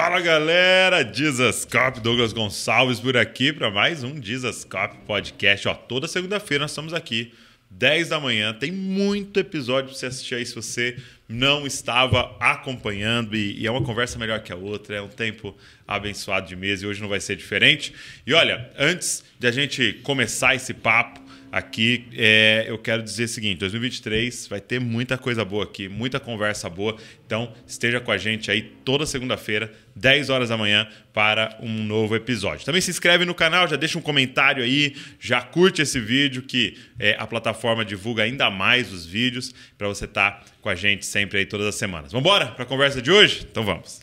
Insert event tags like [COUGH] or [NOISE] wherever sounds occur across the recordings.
Fala galera, Jesus Cop, Douglas Gonçalves por aqui para mais um Jesus Cop Podcast. Ó, toda segunda-feira nós estamos aqui, 10 da manhã, tem muito episódio para você assistir aí se você não estava acompanhando e, e, é uma conversa melhor que a outra, é um tempo abençoado de mesa e hoje não vai ser diferente. E olha, antes de a gente começar esse papo, Aqui é, eu quero dizer o seguinte: 2023 vai ter muita coisa boa aqui, muita conversa boa. Então esteja com a gente aí toda segunda-feira, 10 horas da manhã, para um novo episódio. Também se inscreve no canal, já deixa um comentário aí, já curte esse vídeo que é, a plataforma divulga ainda mais os vídeos para você estar tá com a gente sempre aí todas as semanas. Vamos embora para a conversa de hoje? Então vamos.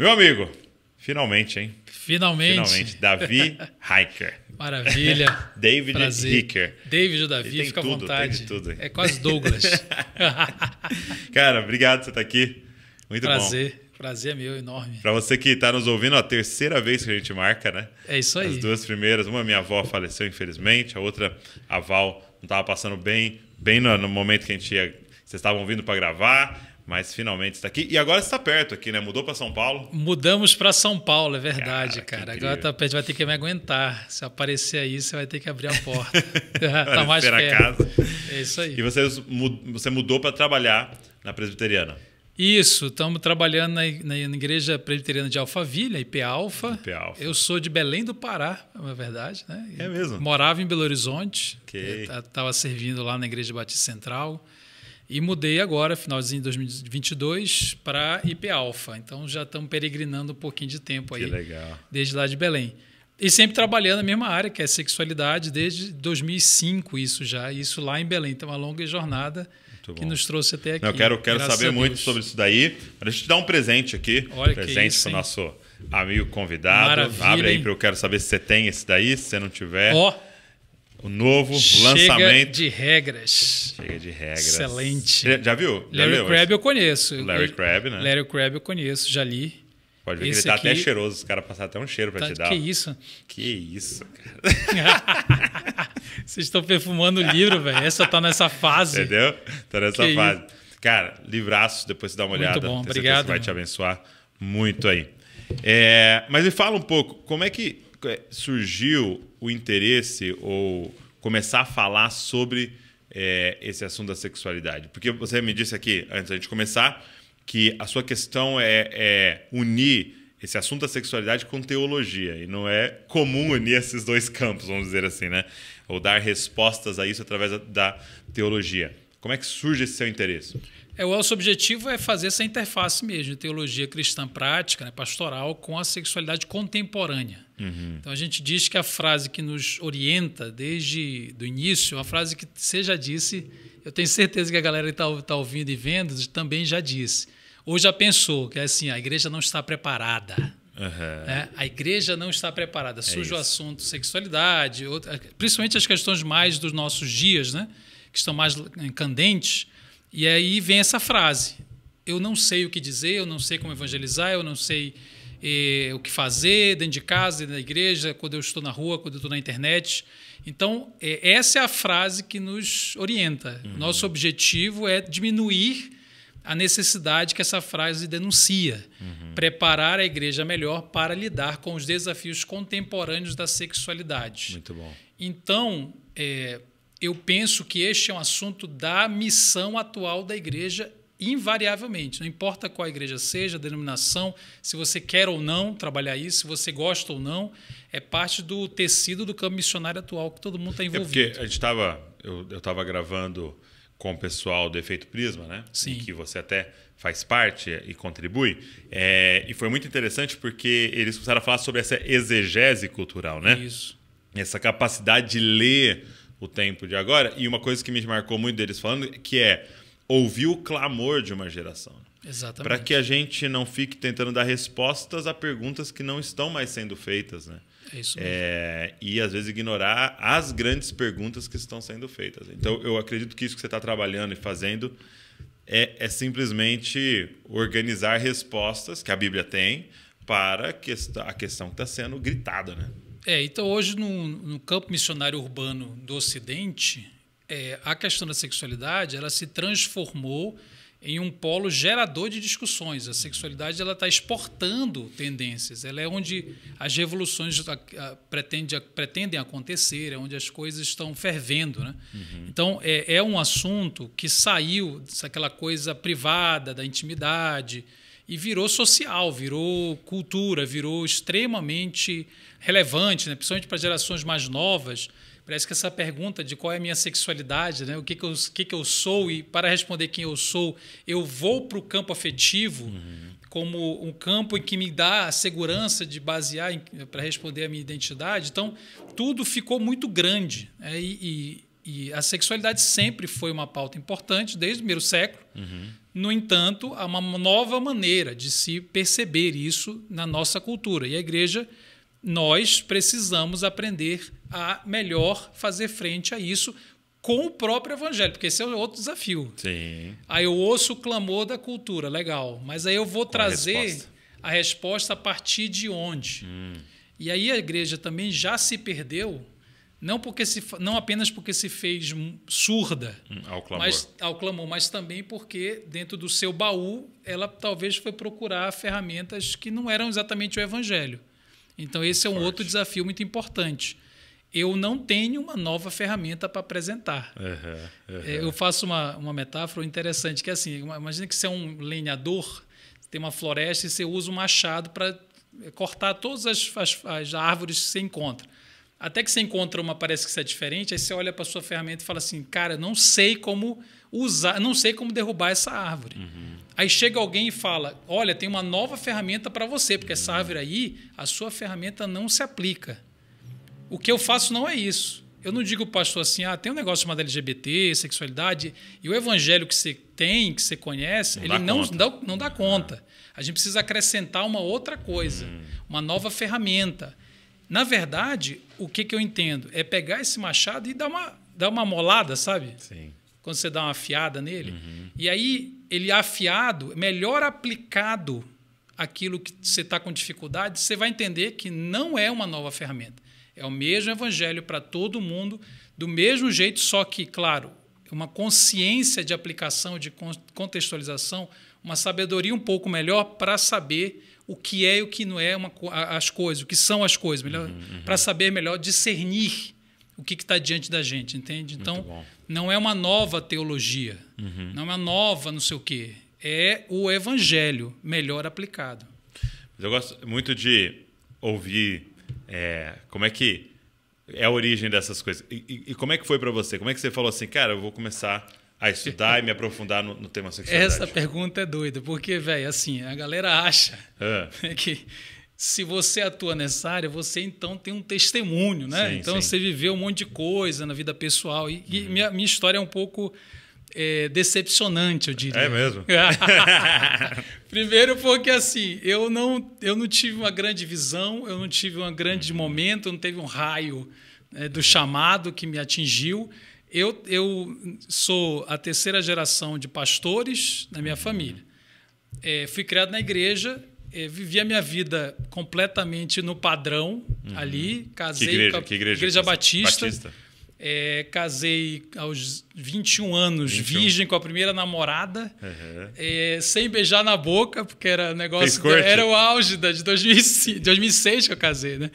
Meu amigo, finalmente, hein? Finalmente. Finalmente. Davi Hiker. [LAUGHS] Maravilha. David Hiker. David e Davi, tem fica tudo, à vontade. Tem de tudo, É quase Douglas. [LAUGHS] Cara, obrigado por você estar tá aqui. Muito Prazer. bom. Prazer é meu, enorme. Para você que está nos ouvindo, a terceira vez que a gente marca, né? É isso aí. As duas primeiras, uma minha avó faleceu, infelizmente, a outra, a Val, não estava passando bem, bem no, no momento que a gente ia vocês estavam vindo para gravar. Mas finalmente está aqui. E agora está perto aqui, né? Mudou para São Paulo? Mudamos para São Paulo, é verdade, cara. cara. Agora tá a gente vai ter que me aguentar. Se aparecer aí, você vai ter que abrir a porta. [LAUGHS] [LAUGHS] tá mais perto. É isso aí. E você, você mudou para trabalhar na Presbiteriana? Isso, estamos trabalhando na, na, Igreja Presbiteriana de Alphaville, IP Alfa. IP Alfa. Eu sou de Belém do Pará, na é verdade, né? É mesmo. Morava em Belo Horizonte. Okay. Estava servindo lá na Igreja Batista Central. E mudei agora, finalzinho de 2022, para IP Alpha. Então já estamos peregrinando um pouquinho de tempo aí. Que legal. Desde lá de Belém. E sempre trabalhando na mesma área, que é sexualidade, desde 2005 isso já, isso lá em Belém. Então, é uma longa jornada que nos trouxe até aqui. eu quero, quero saber muito sobre isso daí. Mas deixa eu te dar um presente aqui. Olha um presente para o nosso amigo convidado. Maravilha, Abre aí para eu quero saber se você tem esse daí, se você não tiver. Ó, oh o novo Chega lançamento. de regras. Chega de regras. Excelente. Já, já viu? Já Larry Crabb eu conheço. Larry Crabb, né? Larry Crabb eu conheço, já li. Pode ver Esse que ele tá aqui... até cheiroso, os caras passaram até um cheiro para tá, te dar. Que isso? Que isso, cara. [LAUGHS] Vocês estão perfumando o livro, velho. Essa tá nessa fase. Entendeu? Tá nessa que fase. Isso? Cara, livraços, depois você dá uma muito olhada. Muito bom, obrigado. Vai te abençoar muito aí. É, mas me fala um pouco, como é que é, surgiu o interesse ou começar a falar sobre é, esse assunto da sexualidade? Porque você me disse aqui, antes da gente começar, que a sua questão é, é unir esse assunto da sexualidade com teologia. E não é comum unir esses dois campos, vamos dizer assim, né? Ou dar respostas a isso através da, da teologia. Como é que surge esse seu interesse? É, o nosso objetivo é fazer essa interface mesmo, teologia cristã prática, né, pastoral, com a sexualidade contemporânea. Uhum. Então a gente diz que a frase que nos orienta desde do início, uma frase que você já disse, eu tenho certeza que a galera que está tá ouvindo e vendo também já disse, ou já pensou, que é assim, a igreja não está preparada. Uhum. Né? A igreja não está preparada. É surge é o assunto sexualidade, outra, principalmente as questões mais dos nossos dias, né? que estão mais né, candentes. E aí vem essa frase: eu não sei o que dizer, eu não sei como evangelizar, eu não sei eh, o que fazer dentro de casa, dentro da igreja, quando eu estou na rua, quando eu estou na internet. Então, eh, essa é a frase que nos orienta. Uhum. Nosso objetivo é diminuir a necessidade que essa frase denuncia, uhum. preparar a igreja melhor para lidar com os desafios contemporâneos da sexualidade. Muito bom. Então, eh, eu penso que este é um assunto da missão atual da igreja, invariavelmente. Não importa qual a igreja seja, denominação, se você quer ou não trabalhar isso, se você gosta ou não, é parte do tecido do campo missionário atual que todo mundo está envolvido. É porque a gente estava, eu estava gravando com o pessoal do Efeito Prisma, né? Sim. Em que você até faz parte e contribui. É, e foi muito interessante porque eles começaram a falar sobre essa exegese cultural, né? Isso. Essa capacidade de ler o tempo de agora. E uma coisa que me marcou muito deles falando que é ouvir o clamor de uma geração. Exatamente. Para que a gente não fique tentando dar respostas a perguntas que não estão mais sendo feitas, né? É isso mesmo. É, e às vezes ignorar as grandes perguntas que estão sendo feitas. Então eu acredito que isso que você está trabalhando e fazendo é, é simplesmente organizar respostas que a Bíblia tem para a questão que está sendo gritada, né? É, então hoje no, no campo missionário urbano do Ocidente, é, a questão da sexualidade ela se transformou em um polo gerador de discussões. A sexualidade ela está exportando tendências. Ela é onde as revoluções pretende, pretendem acontecer, é onde as coisas estão fervendo, né? Uhum. Então é, é um assunto que saiu daquela coisa privada da intimidade e virou social, virou cultura, virou extremamente relevante, né? principalmente para gerações mais novas. Parece que essa pergunta de qual é a minha sexualidade, né? o que, que, eu, que, que eu sou, e para responder quem eu sou, eu vou para o campo afetivo uhum. como um campo em que me dá a segurança de basear para responder a minha identidade. Então, tudo ficou muito grande. Né? E, e e a sexualidade sempre foi uma pauta importante desde o primeiro século. Uhum. No entanto, há uma nova maneira de se perceber isso na nossa cultura. E a igreja, nós precisamos aprender a melhor fazer frente a isso com o próprio evangelho, porque esse é outro desafio. Sim. Aí eu ouço o clamor da cultura, legal, mas aí eu vou trazer a resposta? a resposta? a partir de onde? Hum. E aí a igreja também já se perdeu não porque se não apenas porque se fez surda hum, ao clamor. mas ao clamor mas também porque dentro do seu baú ela talvez foi procurar ferramentas que não eram exatamente o evangelho então esse é um Forte. outro desafio muito importante eu não tenho uma nova ferramenta para apresentar uhum, uhum. eu faço uma, uma metáfora interessante que é assim imagina que você é um lenhador tem uma floresta e você usa um machado para é, cortar todas as, as, as árvores que você encontra até que você encontra uma, parece que você é diferente, aí você olha para sua ferramenta e fala assim, cara, não sei como usar, não sei como derrubar essa árvore. Uhum. Aí chega alguém e fala, olha, tem uma nova ferramenta para você, porque uhum. essa árvore aí, a sua ferramenta não se aplica. O que eu faço não é isso. Eu não digo, o pastor, assim, ah, tem um negócio chamado LGBT, sexualidade, e o evangelho que você tem, que você conhece, não ele não, dá, não dá ah. conta. A gente precisa acrescentar uma outra coisa, hum. uma nova ferramenta. Na verdade, o que, que eu entendo? É pegar esse machado e dar uma, dar uma molada, sabe? Sim. Quando você dá uma afiada nele. Uhum. E aí, ele é afiado, melhor aplicado aquilo que você está com dificuldade, você vai entender que não é uma nova ferramenta. É o mesmo evangelho para todo mundo, do mesmo jeito, só que, claro, uma consciência de aplicação, de contextualização, uma sabedoria um pouco melhor para saber o que é e o que não é uma, as coisas, o que são as coisas, melhor uhum. uhum. para saber melhor discernir o que está diante da gente, entende? Então, não é uma nova teologia, uhum. não é uma nova não sei o quê, é o evangelho melhor aplicado. Mas eu gosto muito de ouvir é, como é que é a origem dessas coisas. E, e como é que foi para você? Como é que você falou assim, cara, eu vou começar a estudar e me aprofundar no, no tema sexual Essa pergunta é doida, porque, velho, assim, a galera acha é. [LAUGHS] que se você atua nessa área, você então tem um testemunho, né? Sim, então sim. você viveu um monte de coisa na vida pessoal. E, uhum. e minha, minha história é um pouco é, decepcionante, eu diria. É mesmo? [LAUGHS] Primeiro porque assim, eu não, eu não tive uma grande visão, eu não tive um grande momento, não teve um raio né, do chamado que me atingiu. Eu, eu sou a terceira geração de pastores na minha uhum. família. É, fui criado na igreja, é, vivi a minha vida completamente no padrão uhum. ali. Casei que igreja, com a que igreja, igreja é Batista. Batista é, casei aos 21 anos, 21. virgem, com a primeira namorada, uhum. é, sem beijar na boca, porque era negócio. Da, era o auge da, de 2006, 2006 que eu casei, né?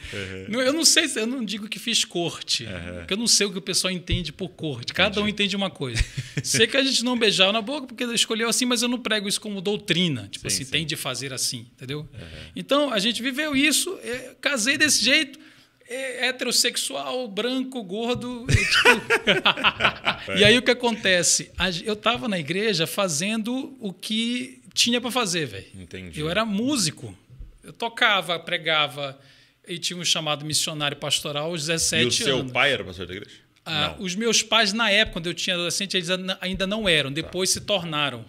Uhum. Eu não sei, eu não digo que fiz corte, uhum. porque eu não sei o que o pessoal entende por corte. Cada um entende uma coisa. [LAUGHS] sei que a gente não beijava na boca, porque escolheu assim, mas eu não prego isso como doutrina. Tipo sim, assim, sim. tem de fazer assim, entendeu? Então, a gente viveu isso, é, casei desse jeito é heterossexual, branco, gordo. Tipo... [LAUGHS] e aí o que acontece? Eu tava na igreja fazendo o que tinha para fazer, velho. Entendi. Eu era músico. Eu tocava, pregava e tinha um chamado missionário pastoral aos 17 anos. E o anos. seu pai era pastor da igreja? Ah, os meus pais, na época, quando eu tinha adolescente, eles ainda não eram, tá. depois tá. se tornaram.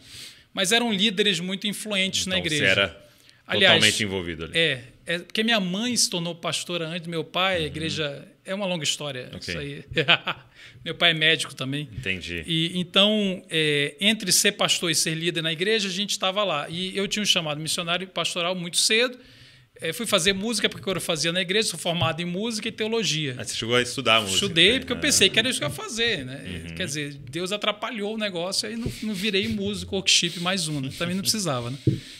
Mas eram líderes muito influentes então, na igreja. Você era Aliás, totalmente envolvido ali. É, é, porque minha mãe se tornou pastora antes, do meu pai, uhum. a igreja. É uma longa história okay. isso aí. [LAUGHS] meu pai é médico também. Entendi. E, então, é, entre ser pastor e ser líder na igreja, a gente estava lá. E eu tinha um chamado missionário pastoral muito cedo. É, fui fazer música, porque eu fazia na igreja, sou formado em música e teologia. Ah, você chegou a estudar música? Estudei, né? porque eu pensei que era isso que eu ia uhum. fazer. Né? Uhum. Quer dizer, Deus atrapalhou o negócio e não, não virei músico, workshop mais um. Né? Também não precisava, né?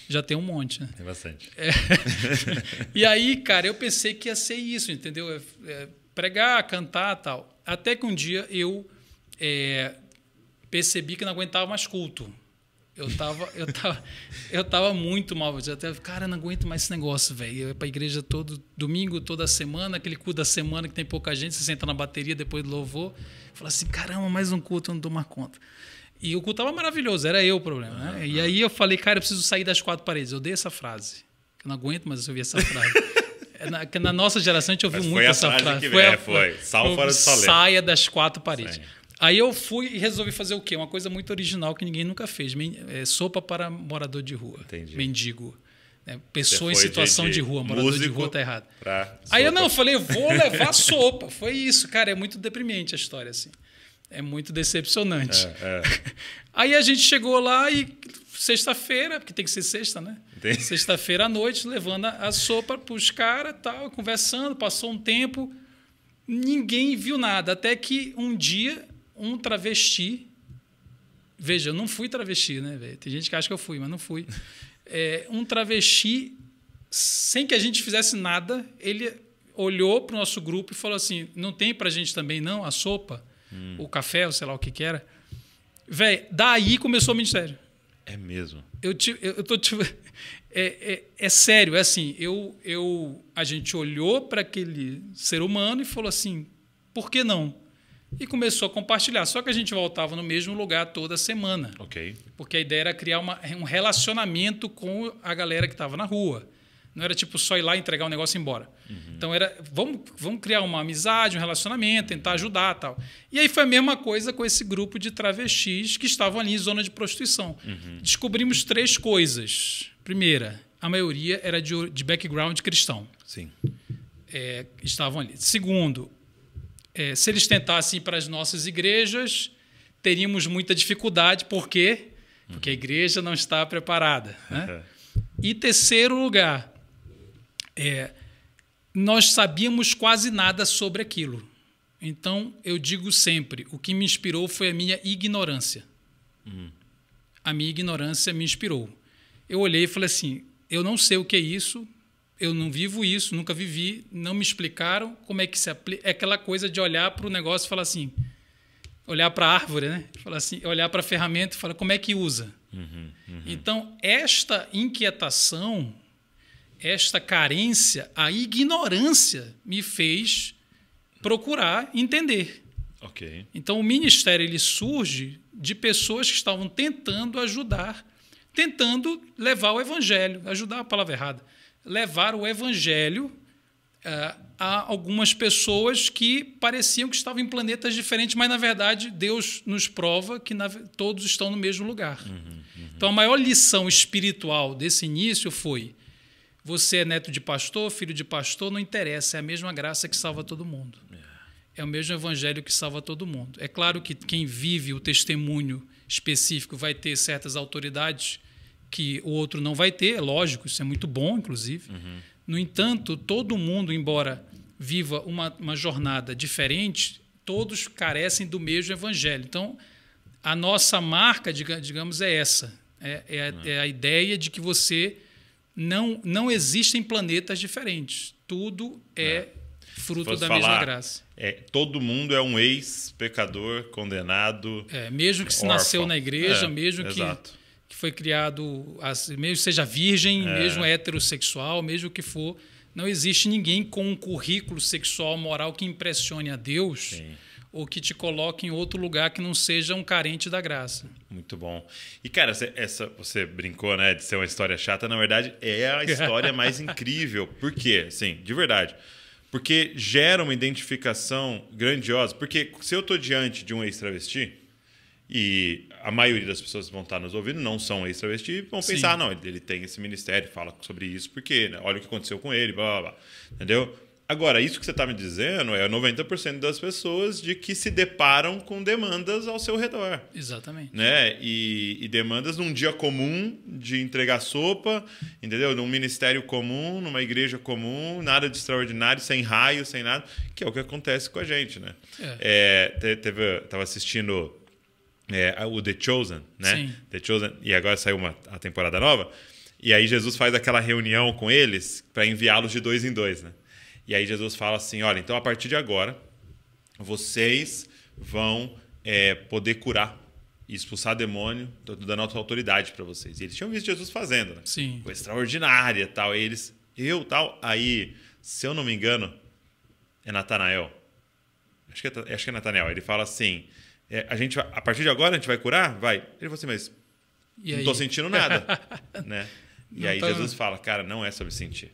Já tem um monte, né? Tem é bastante. É. e aí, cara, eu pensei que ia ser isso, entendeu? É, é, pregar, cantar tal. Até que um dia eu é, percebi que não aguentava mais culto. Eu tava, eu tava, eu tava muito mal. Eu até, cara, não aguento mais esse negócio, velho. Eu ia pra igreja todo domingo, toda semana, aquele culto da semana que tem pouca gente, você senta na bateria depois do louvor. Fala assim, caramba, mais um culto, eu não dou mais conta. E o culto tava maravilhoso, era eu o problema, né? E aí eu falei, cara, eu preciso sair das quatro paredes. Eu dei essa frase. Eu não aguento mais ouvir essa frase. [LAUGHS] É na, na, nossa geração a gente ouviu Mas muito essa frase. frase. Que, foi, é, foi. Sal fora do salão. Saia das quatro paredes. Sim. Aí eu fui e resolvi fazer o quê? Uma coisa muito original que ninguém nunca fez. Men é, sopa para morador de rua. Entendi. Mendigo. Né? Pessoa em situação de, de, de rua, morador de rua tá errado. Aí eu não, eu falei, vou levar [LAUGHS] sopa. Foi isso, cara. É muito deprimente a história, assim. É muito decepcionante. É, é. [LAUGHS] Aí a gente chegou lá e sexta-feira, porque tem que ser sexta, né? Sexta-feira à noite, levando a, a sopa para os caras, tal, conversando, passou um tempo, ninguém viu nada. Até que um dia um travesti. Veja, eu não fui travesti, né, velho? Tem gente que acha que eu fui, mas não fui. É, um travesti, sem que a gente fizesse nada, ele olhou para o nosso grupo e falou assim: não tem para a gente também, não, a sopa, hum. o café, ou sei lá o que que era. Velho, daí começou o ministério. É mesmo. Eu, te, eu, eu tô te, [LAUGHS] é, é, é, sério, é assim. Eu, eu, a gente olhou para aquele ser humano e falou assim: por que não? e começou a compartilhar. Só que a gente voltava no mesmo lugar toda semana. Ok. Porque a ideia era criar uma, um relacionamento com a galera que estava na rua. Não era tipo só ir lá entregar o um negócio e ir embora. Uhum. Então era, vamos, vamos criar uma amizade, um relacionamento, tentar ajudar tal. E aí foi a mesma coisa com esse grupo de travestis que estavam ali em zona de prostituição. Uhum. Descobrimos três coisas. Primeira, a maioria era de, de background cristão. Sim. É, estavam ali. Segundo, é, se eles tentassem ir para as nossas igrejas, teríamos muita dificuldade, por quê? Porque a uhum. igreja não está preparada. Né? [LAUGHS] E terceiro lugar, é, nós sabíamos quase nada sobre aquilo. Então, eu digo sempre: o que me inspirou foi a minha ignorância. Uhum. A minha ignorância me inspirou. Eu olhei e falei assim: eu não sei o que é isso, eu não vivo isso, nunca vivi, não me explicaram como é que se aplica. É aquela coisa de olhar para o negócio e falar assim, olhar para a árvore, né? Falar assim, olhar para a ferramenta e falar como é que usa. Uhum, uhum. Então, esta inquietação, esta carência, a ignorância me fez procurar entender. Ok. Então, o ministério ele surge de pessoas que estavam tentando ajudar, tentando levar o evangelho, ajudar a palavra errada levar o evangelho uh, a algumas pessoas que pareciam que estavam em planetas diferentes, mas na verdade Deus nos prova que na, todos estão no mesmo lugar. Uhum, uhum. Então a maior lição espiritual desse início foi: você é neto de pastor, filho de pastor, não interessa, é a mesma graça que salva todo mundo. É, é o mesmo evangelho que salva todo mundo. É claro que quem vive o testemunho específico vai ter certas autoridades que o outro não vai ter, é lógico, isso é muito bom, inclusive. Uhum. No entanto, todo mundo, embora viva uma, uma jornada diferente, todos carecem do mesmo evangelho. Então, a nossa marca, digamos, é essa. É, é, a, uhum. é, a, ideia de que você não, não existem planetas diferentes. Tudo é, é. fruto da falar, mesma graça. É, todo mundo é um ex-pecador condenado. É, mesmo que se órfão. nasceu na igreja, é, mesmo que exato que foi criado, mesmo seja virgem, é. mesmo heterossexual, mesmo que for, não existe ninguém com um currículo sexual moral que impressione a Deus. Sim ou que te coloque em outro lugar que não seja um carente da graça. Muito bom. E, cara, você, essa, você brincou, né, de ser uma história chata. Na verdade, é a [LAUGHS] história mais incrível. Por quê? Sim, de verdade. Porque gera uma identificação grandiosa. Porque se eu estou diante de um ex-travesti, e a maioria das pessoas que vão estar nos ouvindo não são ex-travesti vão Sim. pensar, não, ele, tem esse ministério, fala sobre isso, porque né? olha o que aconteceu com ele, blá, blá, blá. Entendeu? Agora, isso que você está me dizendo é 90% das pessoas de que se deparam com demandas ao seu redor. Exatamente. Né? E, e, demandas num dia comum de entregar sopa, entendeu? Num ministério comum, numa igreja comum, nada de extraordinário, sem raio, sem nada, que é o que acontece com a gente, né? É. É, teve, tava assistindo é, o The Chosen, né? Sim. The Chosen, e agora saiu uma, a temporada nova. E aí Jesus faz aquela reunião com eles para enviá-los de dois em dois, né? E aí Jesus fala assim, olha, então a partir de agora vocês vão é, poder curar e expulsar demônio, tô dando autoridade para vocês. E eles tinham visto Jesus fazendo, né? Sim. Coisa extraordinária, tal. E eles, eu, tal. Aí, se eu não me engano, é Natanael. Acho que é, acho que é Natanael. Ele fala assim é, a gente a partir de agora a gente vai curar? Vai. Ele falou assim, mas e não estou sentindo nada, [LAUGHS] né? E não aí tá... Jesus fala, cara, não é sobre sentir.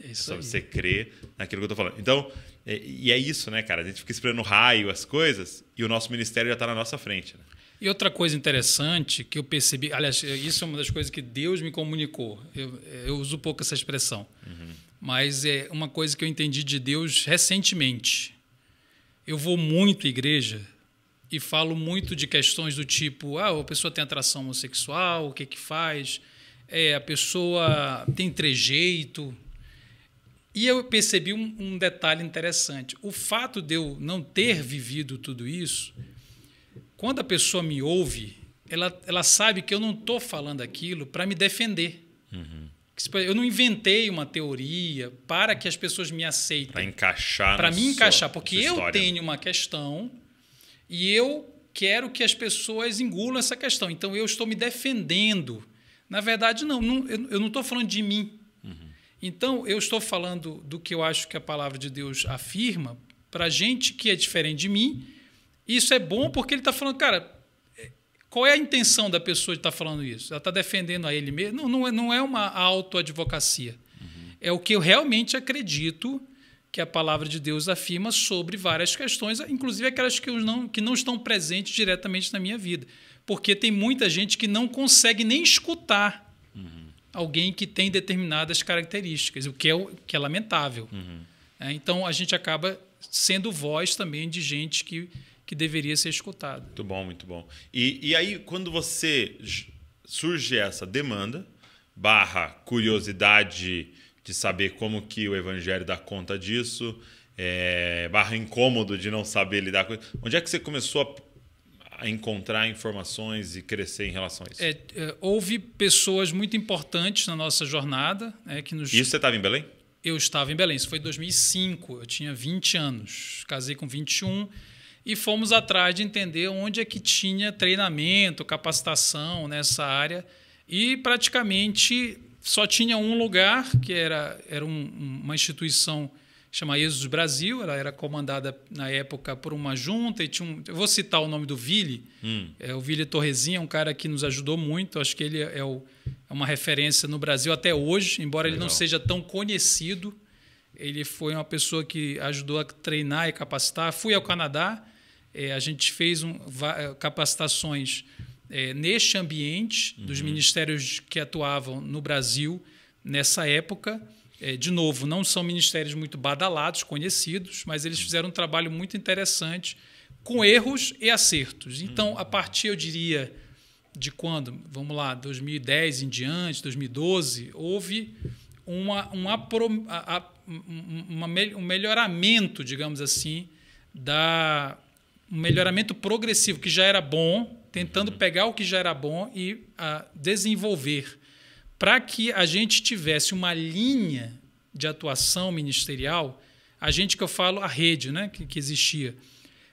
É, é sobre aí. você crer naquilo que eu estou falando. Então, é, e é isso, né, cara? A gente fica esperando raio, as coisas, e o nosso ministério já está na nossa frente. Né? E outra coisa interessante que eu percebi, aliás, isso é uma das coisas que Deus me comunicou. Eu, eu uso pouco essa expressão, uhum. mas é uma coisa que eu entendi de Deus recentemente. Eu vou muito à igreja e falo muito de questões do tipo, ah, a pessoa tem atração homossexual, o que que faz? É, a pessoa tem trejeito. E eu percebi um, um detalhe interessante. O fato de eu não ter vivido tudo isso, quando a pessoa me ouve, ela, ela sabe que eu não estou falando aquilo para me defender. Uhum. Eu não inventei uma teoria para que as pessoas me aceitem. Para encaixar. Para me encaixar, porque eu tenho uma questão e eu quero que as pessoas engulam essa questão. Então eu estou me defendendo. Na verdade, não, não eu, não estou falando de mim. Uhum. Então eu estou falando do que eu acho que a palavra de Deus afirma para gente que é diferente de mim. Isso é bom porque ele está falando, cara, é, qual é a intenção da pessoa de estar tá falando isso? Ela está defendendo a ele mesmo? Não, não, é, não é uma autoadvocacia. Uhum. É o que eu realmente acredito que a palavra de Deus afirma sobre várias questões, inclusive aquelas que não, que não estão presentes diretamente na minha vida. Porque tem muita gente que não consegue nem escutar uhum. alguém que tem determinadas características, o que é, o, que é lamentável. Uhum. É, então a gente acaba sendo voz também de gente que, que deveria ser escutada. Muito bom, muito bom. E, e aí, quando você surge essa demanda, barra curiosidade de saber como que o evangelho dá conta disso, é, barra incômodo de não saber lidar com isso. Onde é que você começou a, a encontrar informações e crescer em relação a isso? É, é houve pessoas muito importantes na nossa jornada. Né, que nos... Isso você estava em Belém? Eu estava em Belém, isso foi em 2005, eu tinha 20 anos, casei com 21 e fomos atrás de entender onde é que tinha treinamento, capacitação nessa área e praticamente só tinha um lugar, que era, era um, uma instituição chamada Exos Brasil, ela era comandada na época por uma junta e tinha um, eu vou citar o nome do Ville, hum. é o Ville Torrezinha, é um cara que nos ajudou muito, acho que ele é, o, é uma referência no Brasil até hoje, embora Legal. ele não seja tão conhecido, ele foi uma pessoa que ajudou a treinar e capacitar. Fui ao Canadá, é, a gente fez um, é, capacitações é, neste ambiente uhum. dos ministérios que atuavam no Brasil nessa época. É, de novo, não são ministérios muito badalados, conhecidos, mas eles uhum. fizeram um trabalho muito interessante com erros e acertos. Então, uhum. a partir, eu diria, de quando? Vamos lá, 2010 em diante, 2012, houve uma, um, apro, a, a, uma, um melhoramento, digamos assim, da, um melhoramento progressivo, que já era bom, tentando uhum. pegar o que já era bom e ah, desenvolver, para que a gente tivesse uma linha de atuação ministerial, a gente que eu falo, a rede né, que, que existia,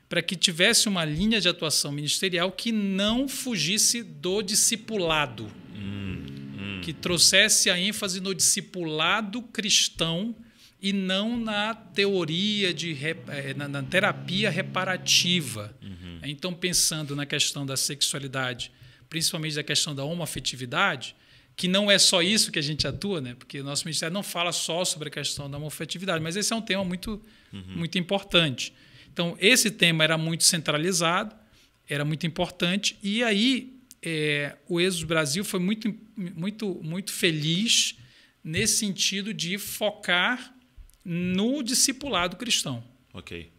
para que tivesse uma linha de atuação ministerial que não fugisse do discipulado, uhum. que trouxesse a ênfase no discipulado cristão e não na teoria de é, na, na terapia reparativa. Uhum. Então, pensando na questão da sexualidade, principalmente da questão da homoafetividade, que não é só isso que a gente atua, né? Porque o nosso ministério não fala só sobre a questão da homoafetividade, mas esse é um tema muito, uhum. muito importante. Então, esse tema era muito centralizado, era muito importante, e aí é, o Exos Brasil foi muito, muito, muito feliz nesse sentido de focar no discipulado cristão. Ok.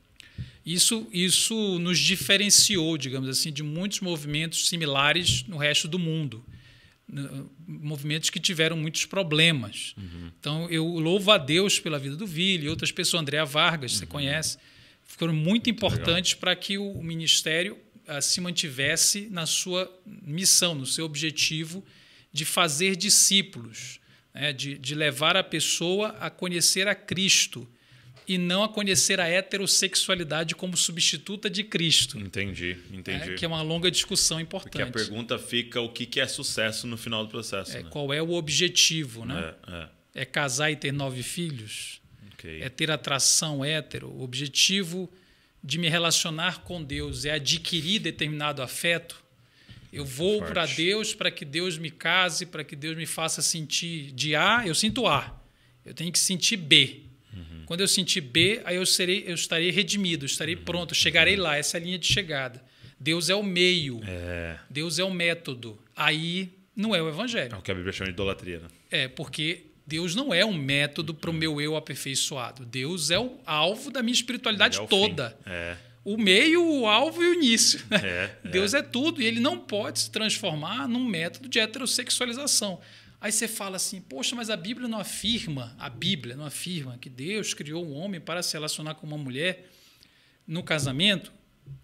Isso, isso nos diferenciou, digamos assim, de muitos movimentos similares no resto do mundo. Uh, movimentos que tiveram muitos problemas. Uhum. Então, eu louvo a Deus pela vida do Vili e outras pessoas, Andréa Vargas, uhum. você conhece, foram muito, muito importantes para que o ministério ah, se mantivesse na sua missão, no seu objetivo de fazer discípulos né, de, de levar a pessoa a conhecer a Cristo e não a conhecer a heterossexualidade como substituta de Cristo. Entendi, entendi. É, que é uma longa discussão importante. Porque a pergunta fica o que é sucesso no final do processo. É, né? Qual é o objetivo, né? É, é, é. casar e ter nove filhos? Okay. É ter atração hétero? O objetivo de me relacionar com Deus é adquirir determinado afeto? Eu vou para Deus para que Deus me case, para que Deus me faça sentir de A, eu sinto A. Eu tenho que sentir B. Uhum. Quando eu sentir B, aí eu, serei, eu estarei redimido, estarei uhum. pronto, chegarei uhum. lá. Essa é a linha de chegada. Deus é o meio, é. Deus é o método. Aí não é o evangelho. É o que a Bíblia chama de idolatria, né? É, porque Deus não é um método para o meu eu aperfeiçoado. Deus é o alvo da minha espiritualidade é toda. É o meio, o alvo e o início. Né? É, é. Deus é. é tudo e ele não pode se transformar num método de heterossexualização. Aí você fala assim, poxa, mas a Bíblia não afirma, a Bíblia não afirma que Deus criou um homem para se relacionar com uma mulher no casamento?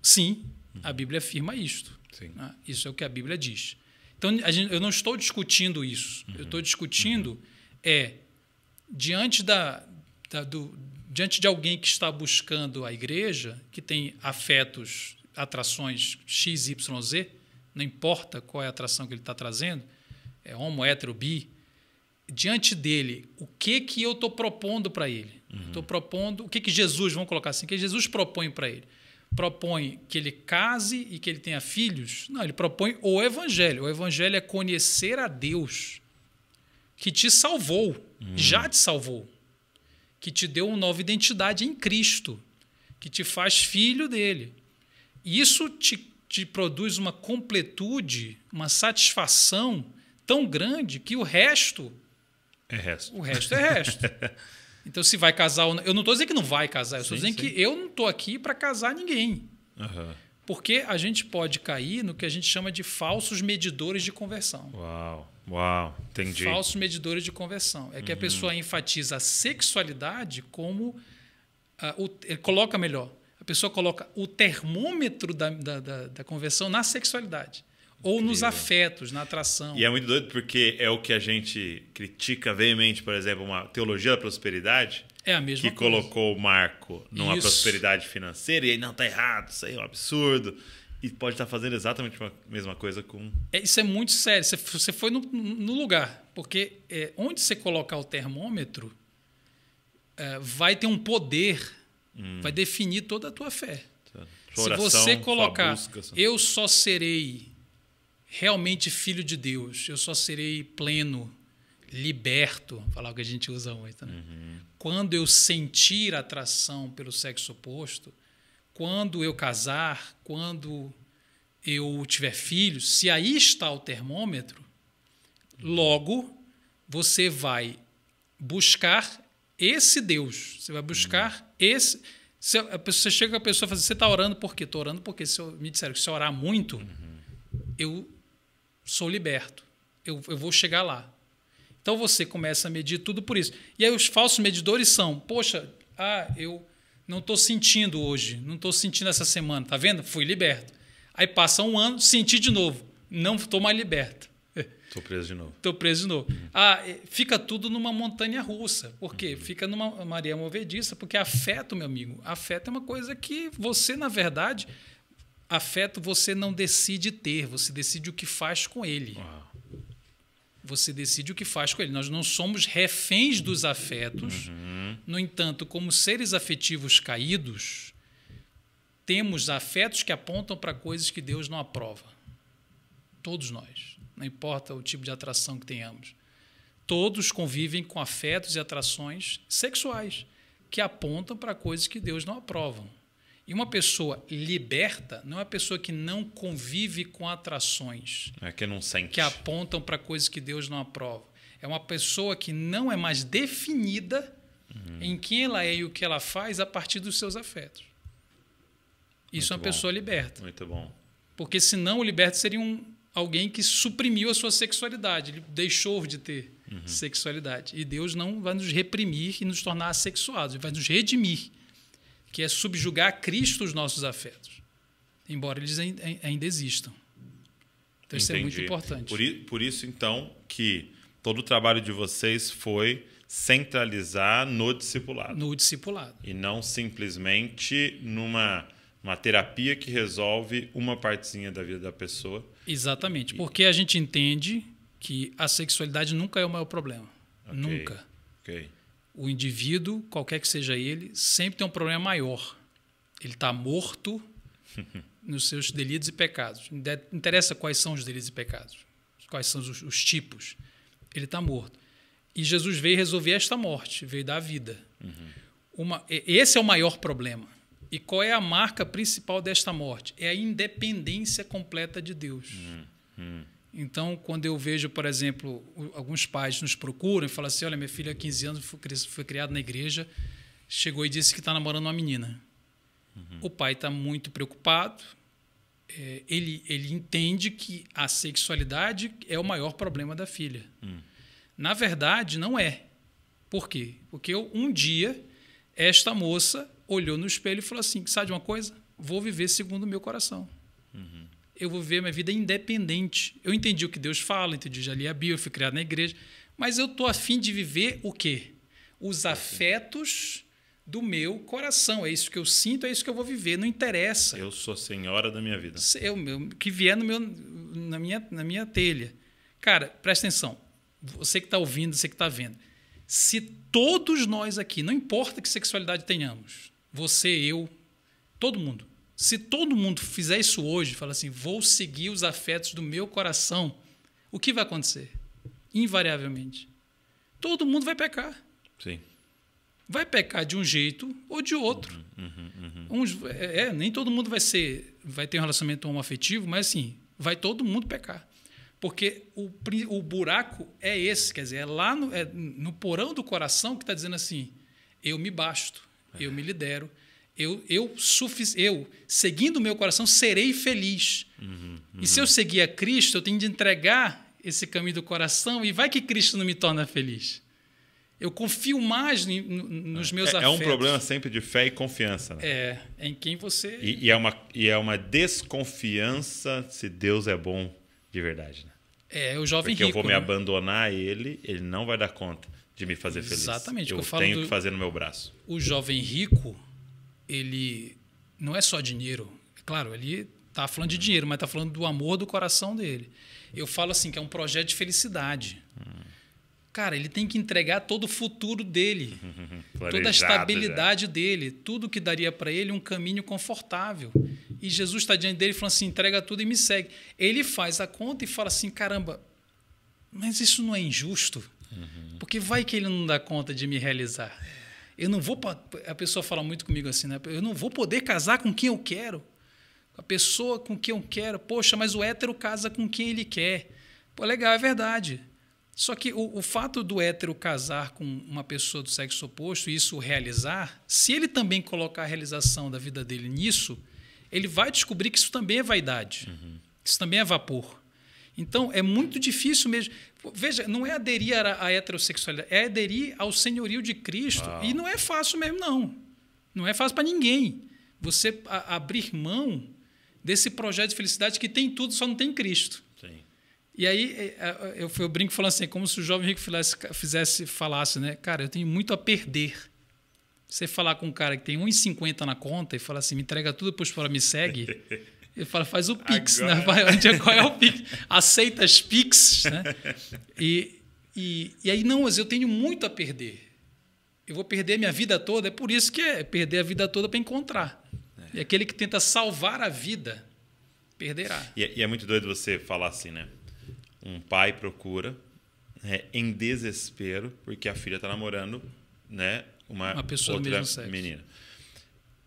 Sim, a Bíblia afirma isto. Né? Isso é o que a Bíblia diz. Então, gente, eu não estou discutindo isso. Uhum. Eu estou discutindo uhum. é diante da, da do, diante de alguém que está buscando a igreja, que tem afetos, atrações X, Y, Z, não importa qual é a atração que ele está trazendo, é homo, hétero, bi, diante dele, o que que eu estou propondo para ele? Estou uhum. propondo, o que que Jesus, vamos colocar assim, o que Jesus propõe para ele? Propõe que ele case e que ele tenha filhos? Não, ele propõe o evangelho. O evangelho é conhecer a Deus que te salvou, uhum. já te salvou que te deu uma nova identidade em Cristo, que te faz filho dele. E isso te, te produz uma completude, uma satisfação tão grande que o resto. É resto. O resto é resto. [LAUGHS] então, se vai casar ou não. Eu não estou dizendo que não vai casar, eu estou dizendo sim. que eu não estou aqui para casar ninguém. Uhum porque a gente pode cair no que a gente chama de falsos medidores de conversão. Uau, uau, entendi. Falsos medidores de conversão. É que uhum. a pessoa enfatiza a sexualidade como. Uh, o, ele eh, coloca melhor. A pessoa coloca o termômetro da, da, da, da conversão na sexualidade. Ou Incrível. nos afetos, na atração. E é muito doido porque é o que a gente critica veemente, por exemplo, uma teologia da prosperidade, é a mesma que coisa. colocou o Marco numa isso. prosperidade financeira e aí não tá errado, isso aí é um absurdo. E pode estar fazendo exatamente a mesma coisa com. É, isso é muito sério. Você, você foi no, no lugar. Porque é, onde você colocar o termômetro é, vai ter um poder, hum. vai definir toda a tua fé. Se você colocar, busca, eu só serei realmente filho de Deus, eu só serei pleno, liberto, falar o que a gente usa muito, né? Uhum quando eu sentir atração pelo sexo oposto, quando eu casar, quando eu tiver filhos, se aí está o termômetro, logo você vai buscar esse Deus. Você vai buscar esse. Você, chega com a pessoa e fala: assim, Você está orando por quê? Estou orando porque se eu, me disseram que se eu orar muito, uhum. eu sou liberto. Eu, eu vou chegar lá. Então você começa a medir tudo por isso. E aí os falsos medidores são: poxa, ah, eu não estou sentindo hoje, não estou sentindo essa semana, tá vendo? Fui liberto. Aí passa um ano, senti de novo, não estou mais liberto. Estou [LAUGHS] preso de novo. Estou preso de novo. Uhum. Ah, fica tudo numa montanha russa. Por quê? Uhum. Fica numa Maria Movediça, porque afeto, meu amigo, afeto é uma coisa que você, na verdade, afeto você não decide ter, você decide o que faz com ele. Uau você decide o que faz com ele. Nós não somos reféns dos afetos. Uhum. No entanto, como seres afetivos caídos, temos afetos que apontam para coisas que Deus não aprova. Todos nós. Não importa o tipo de atração que tenhamos. Todos convivem com afetos e atrações sexuais que apontam para coisas que Deus não aprova. E uma pessoa liberta não é uma pessoa que não convive com atrações. É que não sente. Que apontam para coisas que Deus não aprova. É uma pessoa que não é mais definida uhum. em quem ela é e o que ela faz a partir dos seus afetos. Isso Muito é uma bom. pessoa liberta. Muito bom. Porque senão o liberto seria um, alguém que suprimiu a sua sexualidade, ele deixou de ter uhum. sexualidade. E Deus não vai nos reprimir e nos tornar assexuados, ele vai nos redimir que é subjugar a Cristo os nossos afetos, embora eles ainda existam. Então, isso é muito importante. Por, por isso, então, que todo o trabalho de vocês foi centralizar no discipulado. No discipulado. E não simplesmente numa uma terapia que resolve uma partezinha da vida da pessoa. Exatamente, porque a gente entende que a sexualidade nunca é o maior problema. Okay. Nunca. Ok o indivíduo, qualquer que seja ele, sempre tem um problema maior. Ele está morto [LAUGHS] nos seus delitos e pecados. Não interessa quais são os delitos e pecados, quais são os, os tipos. Ele está morto. E Jesus veio resolver esta morte, veio dar vida. Uhum. Uma, esse é o maior problema. E qual é a marca principal desta morte? É a independência completa de Deus. Uhum. Uhum. Então, quando eu vejo, por exemplo, alguns pais nos procuram e falam assim: olha, minha filha, há 15 anos, foi, criada na igreja, chegou e disse que está namorando uma menina. Uhum. O pai está muito preocupado. É, ele, ele entende que a sexualidade é o maior problema da filha. Uhum. Na verdade, não é. Por quê? Porque eu, um dia, esta moça olhou no espelho e falou assim: sabe de uma coisa? Vou viver segundo o meu coração. Uhum eu vou ver minha vida independente. Eu entendi o que Deus fala, entendi, já li a Bíblia, fui criado na igreja, mas eu tô afim de viver o quê? Os tá afetos do meu coração. É isso que eu sinto, é isso que eu vou viver. Não interessa. Eu sou senhora da minha vida. Eu, que vier no meu, na, minha, na minha telha. Cara, presta atenção. Você que está ouvindo, você que está vendo. Se todos nós aqui, não importa que sexualidade tenhamos, você, eu, todo mundo, se todo mundo fizer isso hoje, fala assim, vou seguir os afetos do meu coração, o que vai acontecer? Invariavelmente. Todo mundo vai pecar. Sim. Vai pecar de um jeito ou de outro. Uhum, uhum, uhum. É, é, nem todo mundo vai ser, vai ter um relacionamento homoafetivo, mas assim, vai todo mundo pecar. Porque o, o buraco é esse, quer dizer, é lá no, é no porão do coração que está dizendo assim, eu me basto, é. eu me lidero, eu, eu, eu seguindo o meu coração, serei feliz. Uhum, uhum. E se eu uhum. seguir a Cristo, eu tenho de entregar esse caminho do coração e vai que Cristo não me torna feliz. Eu confio mais no, no, nos é, meus é, afetos. É um problema sempre de fé e confiança. Né? É, é, em quem você... E, e, é uma, e é uma desconfiança se Deus é bom de verdade. Né? É, é o jovem Porque rico. Porque eu vou me né? abandonar a ele, ele não vai dar conta de me fazer feliz. Exatamente. Eu, eu tenho do, que fazer no meu braço. O jovem rico ele não é só dinheiro. Claro, ele está falando de dinheiro, mas está falando do amor do coração dele. Eu falo assim que é um projeto de felicidade. Cara, ele tem que entregar todo o futuro dele, [LAUGHS] toda a estabilidade já. dele, tudo que daria para ele um caminho confortável. E Jesus está diante dele e falando assim: entrega tudo e me segue. Ele faz a conta e fala assim: caramba, mas isso não é injusto? Uhum. Porque vai que ele não dá conta de me realizar. Eu não vou. A pessoa fala muito comigo assim, né? Eu não vou poder casar com quem eu quero. A pessoa com quem eu quero. Poxa, mas o hétero casa com quem ele quer. Pô, legal, é verdade. Só que o, o, fato do hétero casar com uma pessoa do sexo oposto e isso realizar, se ele também colocar a realização da vida dele nisso, ele vai descobrir que isso também é vaidade. Uhum. Isso também é vapor. Então, é muito difícil mesmo. Veja, não é aderir à heterossexualidade, é aderir ao senhorio de Cristo. Uau. E não é fácil mesmo, não. Não é fácil para ninguém. Você abrir mão desse projeto de felicidade que tem tudo, só não tem Cristo. Sim. E aí é, é, eu, eu brinco falando assim, é como se o jovem rico fizesse, fizesse falasse, né? Cara, eu tenho muito a perder. Você falar com um cara que tem 1,50 na conta e falar assim, me entrega tudo, depois fora me segue. [LAUGHS] Ele fala, faz o Pix, né? Agora. né? Vai, é, qual é o Pix? Aceita as Pix, né? E, e, e aí, não, mas eu tenho muito a perder. Eu vou perder minha vida toda. É por isso que é perder a vida toda para encontrar. E aquele que tenta salvar a vida perderá. E é, e é muito doido você falar assim, né? Um pai procura é, em desespero porque a filha está namorando, né? Uma, uma pessoa outra do mesmo sexo. menina.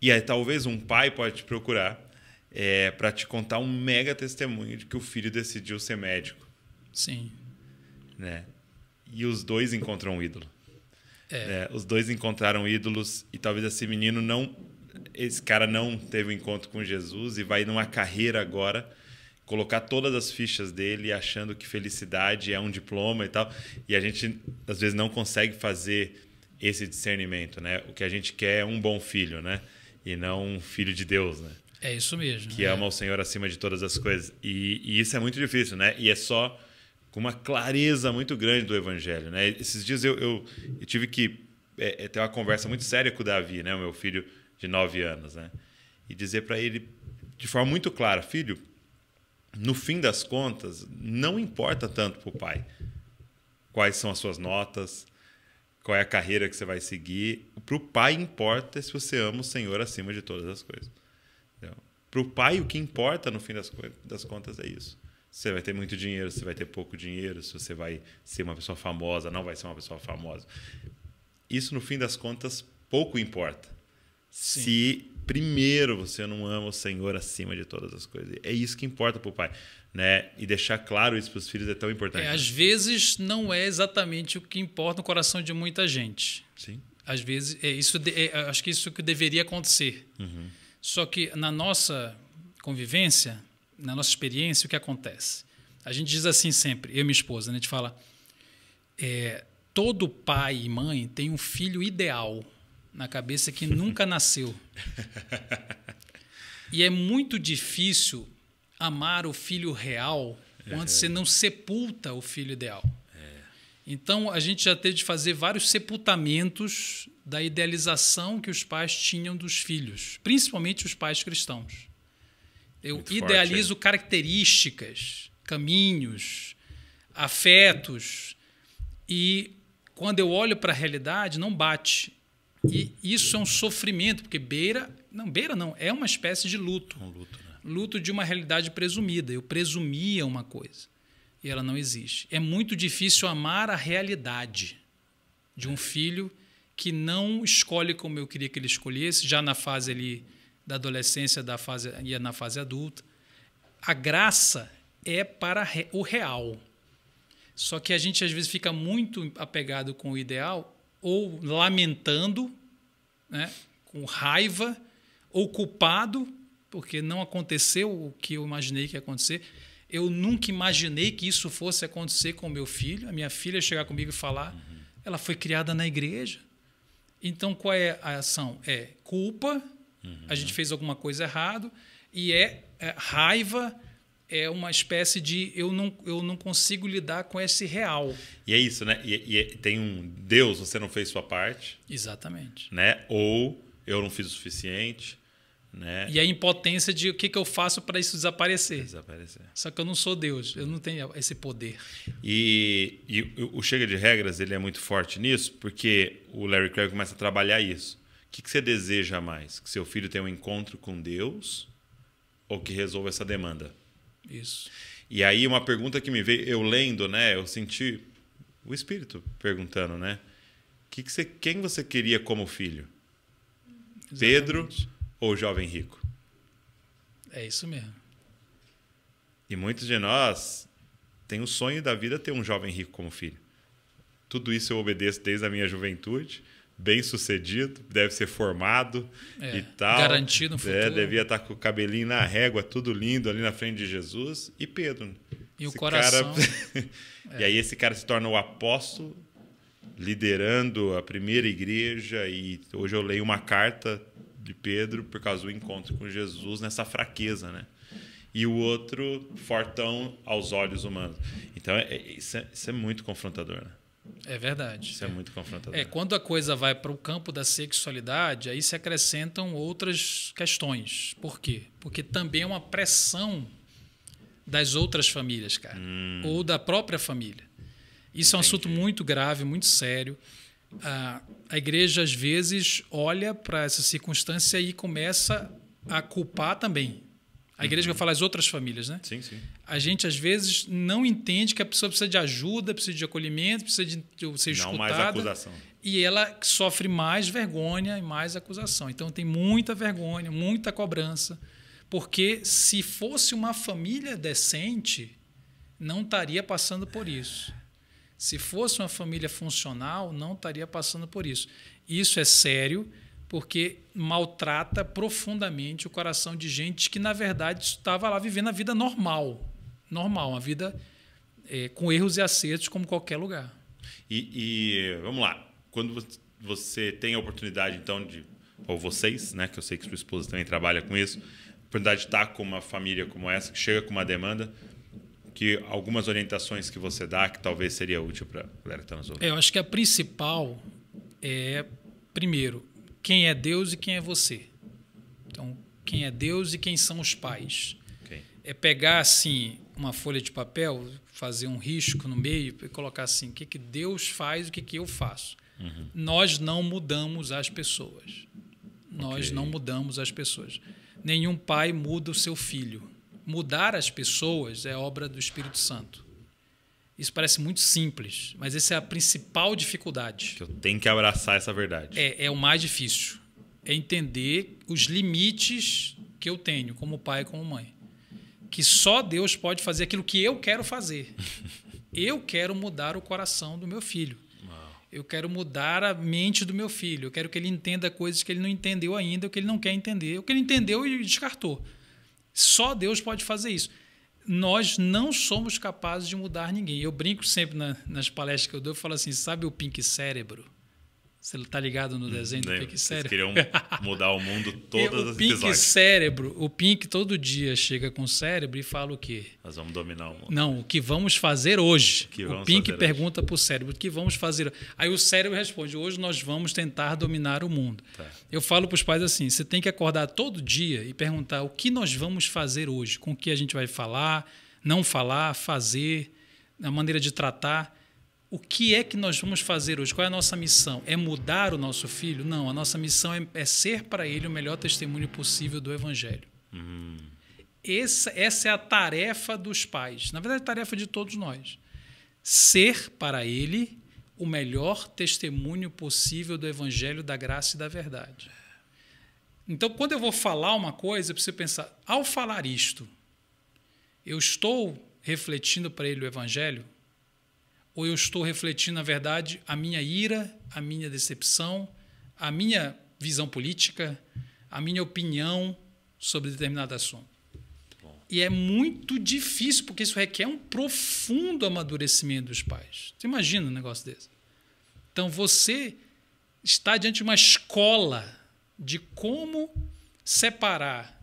E aí talvez um pai pode te procurar é, para te contar um mega testemunho de que o filho decidiu ser médico. Sim. Né? E os dois encontram um ídolo. É. É, os dois encontraram ídolos e talvez esse menino não. Esse cara não teve um encontro com Jesus e vai numa carreira agora colocar todas as fichas dele achando que felicidade é um diploma e tal. E a gente às vezes não consegue fazer esse discernimento, né? O que a gente quer é um bom filho, né? E não um filho de Deus, né? É isso mesmo. Que é. ama o Senhor acima de todas as coisas. E, e, isso é muito difícil, né? E é só com uma clareza muito grande do Evangelho, né? Esses dias eu, eu, eu tive que é, é ter uma conversa muito séria com o Davi, né? O meu filho de nove anos, né? E dizer para ele de forma muito clara, filho, no fim das contas, não importa tanto para o pai quais são as suas notas, qual é a carreira que você vai seguir. Para o pai importa se você ama o Senhor acima de todas as coisas. Para o pai, o que importa no fim das, das contas é isso. Você vai ter muito dinheiro, se vai ter pouco dinheiro, se você vai ser uma pessoa famosa, não vai ser uma pessoa famosa. Isso, no fim das contas, pouco importa. Sim. Se primeiro você não ama o Senhor acima de todas as coisas. É isso que importa para o pai. Né? E deixar claro isso para os filhos é tão importante. É, às vezes não é exatamente o que importa no coração de muita gente. Sim. Às vezes é isso. É, acho que é isso que deveria acontecer. Uhum. Só que na nossa convivência, na nossa experiência, o que acontece? A gente diz assim sempre, eu e minha esposa, né? a gente fala: é, todo pai e mãe tem um filho ideal na cabeça que [LAUGHS] nunca nasceu. e é muito difícil amar o filho real quando é. você não sepulta o filho ideal. É. Então a gente já teve de fazer vários sepultamentos da idealização que os pais tinham dos filhos, principalmente os pais cristãos. Eu Muito idealizo forte, características, caminhos, afetos e quando eu olho para a realidade não bate. E isso é um sofrimento, porque beira, não beira não, é uma espécie de luto. Um luto, né? Luto de uma realidade presumida. Eu presumia uma coisa e ela não existe. É muito difícil amar a realidade de um filho que não escolhe como eu queria que ele escolhesse, já na fase ali da adolescência da fase, e na fase adulta. A graça é para o real. Só que a gente às vezes fica muito apegado com o ideal, ou lamentando, né, com raiva, ou culpado, porque não aconteceu o que eu imaginei que ia acontecer. Eu nunca imaginei que isso fosse acontecer com meu filho, a minha filha chegar comigo e falar. Uhum. Ela foi criada na igreja. Então, qual é a ação? É culpa, uhum. a gente fez alguma coisa errado, e é, é, raiva, é uma espécie de eu não, eu não consigo lidar com esse real. E é isso, né? E, e é, tem um Deus, você não fez sua parte. Exatamente. Né? Ou eu não fiz o suficiente né? E a impotência de o que, que eu faço para isso desaparecer. desaparecer. Só que eu não sou Deus, eu não tenho esse poder. E, e, o Chega de Regras ele é muito forte nisso, porque o Larry Craig começa a trabalhar isso. O que, que você deseja mais? Que seu filho tenha um encontro com Deus ou que resolva essa demanda? Isso. E aí uma pergunta que me veio, eu lendo, né, eu senti o espírito perguntando, né? Que que você, quem você queria como filho? Exatamente. Pedro ou jovem rico? É isso mesmo. E muitos de nós têm o sonho da vida ter um jovem rico como filho. Tudo isso eu obedeço desde a minha juventude, bem sucedido, deve ser formado é, e tal. Garantido no é, futuro. É, devia estar tá com o cabelinho na régua, tudo lindo ali na frente de Jesus. E Pedro. E o coração. Cara... é. [LAUGHS] E aí esse cara se torna o apóstolo liderando a primeira igreja e hoje eu leio uma carta de Pedro por causa do encontro com Jesus nessa fraqueza, né? E o outro fortão aos olhos humanos. Então, é, é isso, é, isso, é, muito confrontador, né? É verdade. Isso é, é muito confrontador. É, quando a coisa vai para o campo da sexualidade, aí se acrescentam outras questões. Por quê? Porque também é uma pressão das outras famílias, cara, hum. ou da própria família. Isso Entendi. é um assunto muito grave, muito sério a, ah, a igreja, às vezes, olha para essa circunstância e começa a culpar também. A igreja uhum. que fala é as outras famílias, né? Sim, sim. A gente, às vezes, não entende que a pessoa precisa de ajuda, precisa de acolhimento, precisa de, de ser escutada. Não mais acusação. E ela sofre mais vergonha e mais acusação. Então, tem muita vergonha, muita cobrança. Porque se fosse uma família decente, não estaria passando por isso. Se fosse uma família funcional, não estaria passando por isso. Isso é sério porque maltrata profundamente o coração de gente que, na verdade, estava lá vivendo a vida normal. Normal, uma vida é, com erros e acertos, como qualquer lugar. E, e, vamos lá, quando você tem a oportunidade, então, de. Ou vocês, né? Que eu sei que sua esposa também trabalha com isso, a oportunidade de estar com uma família como essa, que chega com uma demanda, que algumas orientações que você dá que talvez seria útil para a galera que está nos ouvindo? É, eu acho que a principal é, primeiro, quem é Deus e quem é você. Então, quem é Deus e quem são os pais. Okay. É pegar, assim, uma folha de papel, fazer um risco no meio e colocar assim, o que, que Deus faz e o que, que eu faço. Uhum. Nós não mudamos as pessoas. Nós okay. não mudamos as pessoas. Nenhum pai muda o seu filho mudar as pessoas é obra do Espírito Santo. Isso parece muito simples, mas essa é a principal dificuldade. Que eu tenho que abraçar essa verdade. É, é o mais difícil. É entender os limites que eu tenho como pai e como mãe. Que só Deus pode fazer aquilo que eu quero fazer. [LAUGHS] eu quero mudar o coração do meu filho. Eu quero mudar a mente do meu filho. Eu quero que ele entenda coisas que ele não entendeu ainda, o que ele não quer entender, o que ele entendeu e descartou. Só Deus pode fazer isso. Nós não somos capazes de mudar ninguém. Eu brinco sempre na, nas palestras que eu dou, eu falo assim: sabe o pink cérebro? Você está ligado no hum, desenho hum, do Pink Cérebro? queriam mudar o mundo [LAUGHS] todas as Pink episódios. Cérebro, o Pink todo dia chega com o cérebro e fala o quê? Nós vamos dominar o mundo. Não, o que vamos fazer hoje. O, vamos o Pink pergunta para pro cérebro, o que vamos fazer? Aí o cérebro responde, hoje nós vamos tentar dominar o mundo. Tá. Eu falo pros pais assim, você tem que acordar todo dia e perguntar o que nós vamos fazer hoje, com o que a gente vai falar, não falar, fazer, a maneira de tratar o que é que nós vamos fazer hoje? Qual é a nossa missão? É mudar o nosso filho? Não, a nossa missão é, é ser para ele o melhor testemunho possível do Evangelho. Hum. Essa, essa é a tarefa dos pais. Na verdade, é a tarefa de todos nós. Ser para ele o melhor testemunho possível do Evangelho, da graça e da verdade. Então, quando eu vou falar uma coisa, eu preciso pensar: ao falar isto, eu estou refletindo para ele o Evangelho? ou eu estou refletindo, na verdade, a minha ira, a minha decepção, a minha visão política, a minha opinião sobre determinado assunto? E é muito difícil, porque isso requer um profundo amadurecimento dos pais. Você imagina um negócio desse? Então você está diante de uma escola de como separar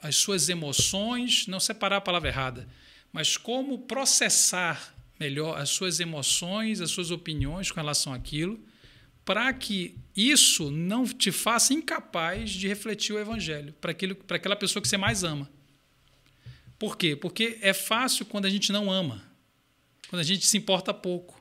as suas emoções, não separar a palavra errada, mas como processar melhor as suas emoções, as suas opiniões com relação àquilo, para que isso não te faça incapaz de refletir o evangelho para aquela pessoa que você mais ama. Por quê? Porque é fácil quando a gente não ama, quando a gente se importa pouco.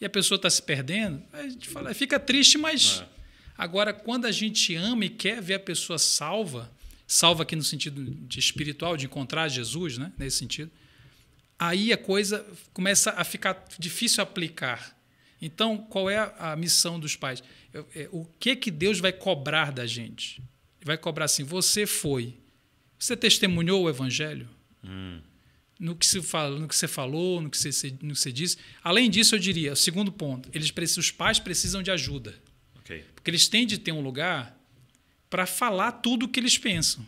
E a pessoa está se perdendo, a gente fala, fica triste, mas. É. Agora, quando a gente ama e quer ver a pessoa salva, salva aqui no sentido de espiritual, de encontrar Jesus, né? nesse sentido, aí a coisa começa a ficar difícil aplicar. Então, qual é a, missão dos pais? É, é, o que que Deus vai cobrar da gente? vai cobrar assim: você foi, você testemunhou o evangelho? Hum. No, que se fala, no que você falou, no que você, no que você disse. Além disso, eu diria: segundo ponto, eles precisam, os pais precisam de ajuda. Okay. Porque eles têm de ter um lugar para falar tudo o que eles pensam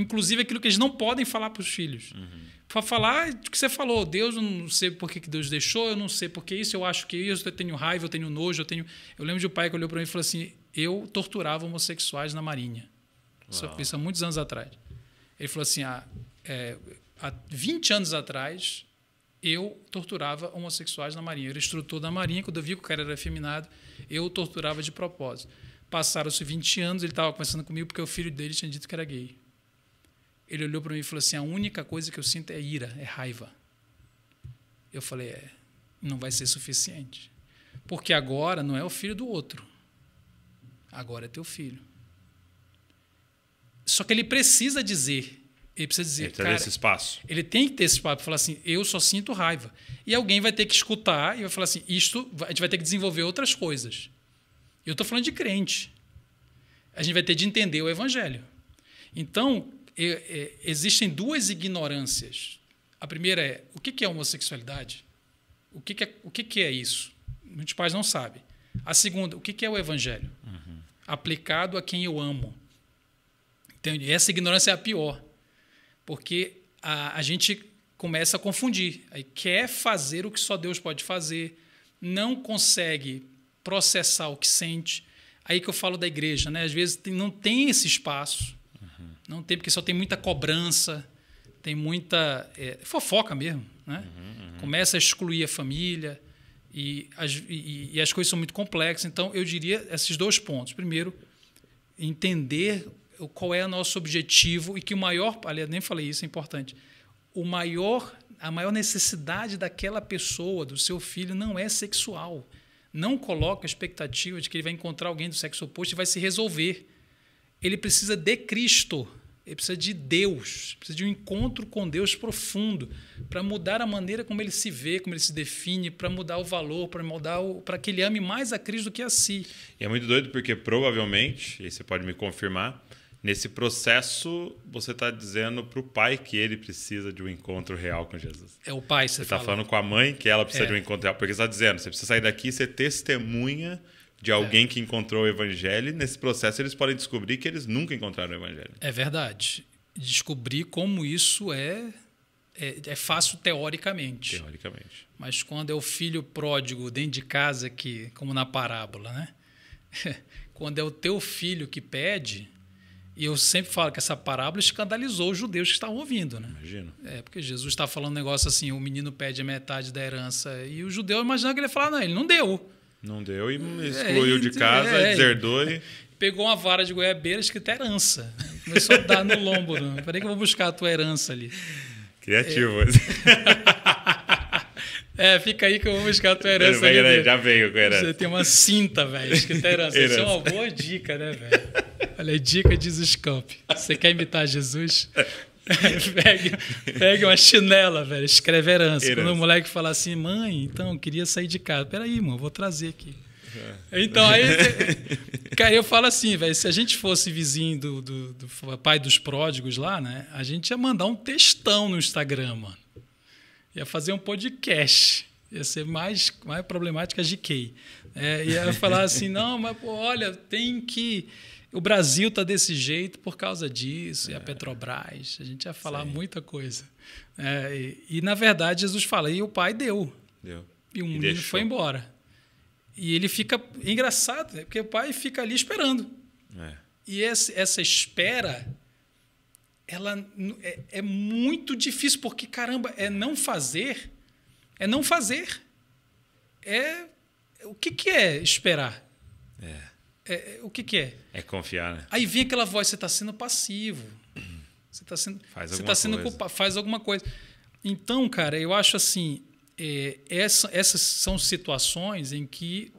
inclusive aquilo que eles não podem falar para os filhos. Uhum. Para falar o que você falou, Deus, eu não sei por que Deus deixou, eu não sei por que isso, eu acho que isso, eu tenho raiva, eu tenho nojo, eu tenho. Eu lembro de um pai que olhou para mim e falou assim: eu torturava homossexuais na Marinha. Uau. Isso há muitos anos atrás. Ele falou assim: ah, é, há 20 anos atrás, eu torturava homossexuais na Marinha. Eu era instrutor da Marinha, quando eu vi que o cara era afeminado, eu torturava de propósito. Passaram-se 20 anos, ele estava conversando comigo porque o filho dele tinha dito que era gay. Ele olhou para mim e falou assim: a única coisa que eu sinto é ira, é raiva. Eu falei: é, não vai ser suficiente. Porque agora não é o filho do outro, agora é teu filho. Só que ele precisa dizer. Ele precisa dizer. Ele cara, esse espaço. Ele tem que ter esse espaço para falar assim: eu só sinto raiva. E alguém vai ter que escutar e vai falar assim: isto, a gente vai ter que desenvolver outras coisas. Eu estou falando de crente. A gente vai ter de entender o evangelho. Então, existem duas ignorâncias. A primeira é o que é homossexualidade? O que é, o que é isso? Muitos pais não sabem. A segunda, o que é o evangelho? Uhum. Aplicado a quem eu amo. Então, Essa ignorância é a pior, porque a, a gente começa a confundir. Aí quer fazer o que só Deus pode fazer, não consegue processar o que sente. Aí que eu falo da igreja, né? Às vezes não tem esse espaço não tem, porque só tem muita cobrança, tem muita é, fofoca mesmo. Né? Uhum, uhum. Começa a excluir a família e as, e, e as coisas são muito complexas. Então, eu diria esses dois pontos. Primeiro, entender qual é o nosso objetivo e que o maior, aliás, nem falei isso, é importante. O maior, a maior necessidade daquela pessoa, do seu filho, não é sexual. Não coloca a expectativa de que ele vai encontrar alguém do sexo oposto e vai se resolver ele precisa de Cristo, ele precisa de Deus, precisa de um encontro com Deus profundo para mudar a maneira como ele se vê, como ele se define, para mudar o valor, para mudar para que ele ame mais a Cristo do que a si. E é muito doido porque provavelmente, e você pode me confirmar, nesse processo você está dizendo para o pai que ele precisa de um encontro real com Jesus. É o pai, você, você está fala. falando com a mãe que ela precisa é. de um encontro real, porque você está dizendo, você precisa sair daqui e ser testemunha de alguém é. que encontrou o evangelho, e nesse processo eles podem descobrir que eles nunca encontraram o evangelho. É verdade. Descobrir como isso é é, é fácil teoricamente. Teoricamente. Mas quando é o filho pródigo dentro de casa que, como na parábola, né? [LAUGHS] quando é o teu filho que pede, e eu sempre falo que essa parábola escandalizou os judeus que estavam ouvindo, né? Imagino. É, porque Jesus está falando um negócio assim, o menino pede a metade da herança, e o judeu imagina que ele fala não, ele não deu. Não deu e hum, é, excluiu de casa, é, deserdou e... Pegou uma vara de goiabeira escrita herança. Começou a dar no lombo. Peraí né? que eu vou buscar a tua herança ali. Criativo. É, [LAUGHS] é fica aí que eu vou buscar a tua herança ali. Né? Já veio com herança. Você tem uma cinta, velho, escrita herança. herança. Isso é uma boa dica, né, velho? Olha, dica de Jesus Camp. Você quer imitar Jesus? [LAUGHS] pega, [LAUGHS] pega uma chinela, velho. Escreve herança. herança. Quando o moleque fala assim, mãe, então, queria sair de casa. Peraí, irmão, vou trazer aqui. É. Então, aí. cara, [LAUGHS] [LAUGHS] eu falo assim, velho. Se a gente fosse vizinho do, do, do, pai dos pródigos lá, né? A gente ia mandar um textão no Instagram, mano. Ia fazer um podcast. Ia ser mais, mais problemática GK. É, ia falar assim, não, mas pô, olha, tem que o Brasil está desse jeito por causa disso, é. e a é. Petrobras. A gente ia falar Sim. muita coisa. É, e, e, na verdade, Jesus fala, e o pai deu. deu. E o menino foi embora. E ele fica engraçado, né, porque o pai fica ali esperando. É. E esse, essa espera, ela é, é muito difícil, porque, caramba, é não fazer, é não fazer. É o que, que é esperar? É. É, é, o que, que, é? É confiar, né? Aí vem aquela voz, você está sendo passivo. Você está sendo. Faz você tá alguma sendo culpa, faz alguma coisa. Então, cara, eu acho assim. É, essa, essas são situações em que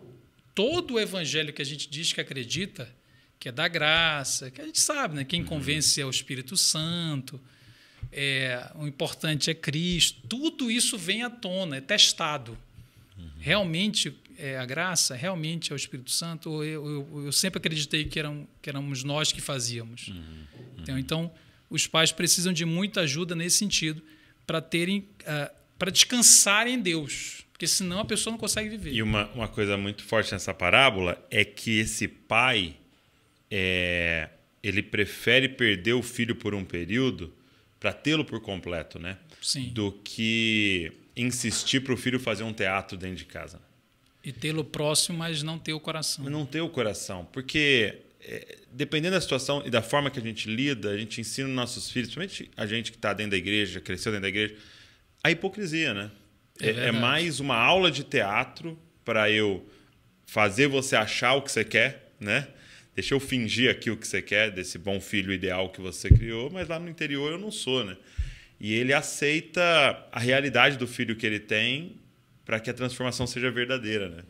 todo o evangelho que a gente diz que acredita, que é da graça, que a gente sabe, né? Quem uhum. convence é o Espírito Santo, é, o importante é Cristo, tudo isso vem à tona, é testado. Uhum. Realmente, é, a graça realmente é o Espírito Santo, ou eu, eu, eu, sempre acreditei que, eram, que éramos nós que fazíamos. Uhum, então, então, os pais precisam de muita ajuda nesse sentido para terem, uh, ah, para descansar em Deus, porque senão a pessoa não consegue viver. E uma, uma coisa muito forte nessa parábola é que esse pai, é, ele prefere perder o filho por um período para tê-lo por completo, né? Sim. Do que insistir para o filho fazer um teatro dentro de casa. Né? E tê-lo próximo, mas não ter o coração. não ter o coração, porque é, dependendo da situação e da forma que a gente lida, a gente ensina nossos filhos, principalmente a gente que está dentro da igreja, cresceu dentro da igreja, a hipocrisia, né? É, é, é mais uma aula de teatro para eu fazer você achar o que você quer, né? Deixa eu fingir aqui o que você quer, desse bom filho ideal que você criou, mas lá no interior eu não sou, né? E ele aceita a realidade do filho que ele tem para que a transformação seja verdadeira, né?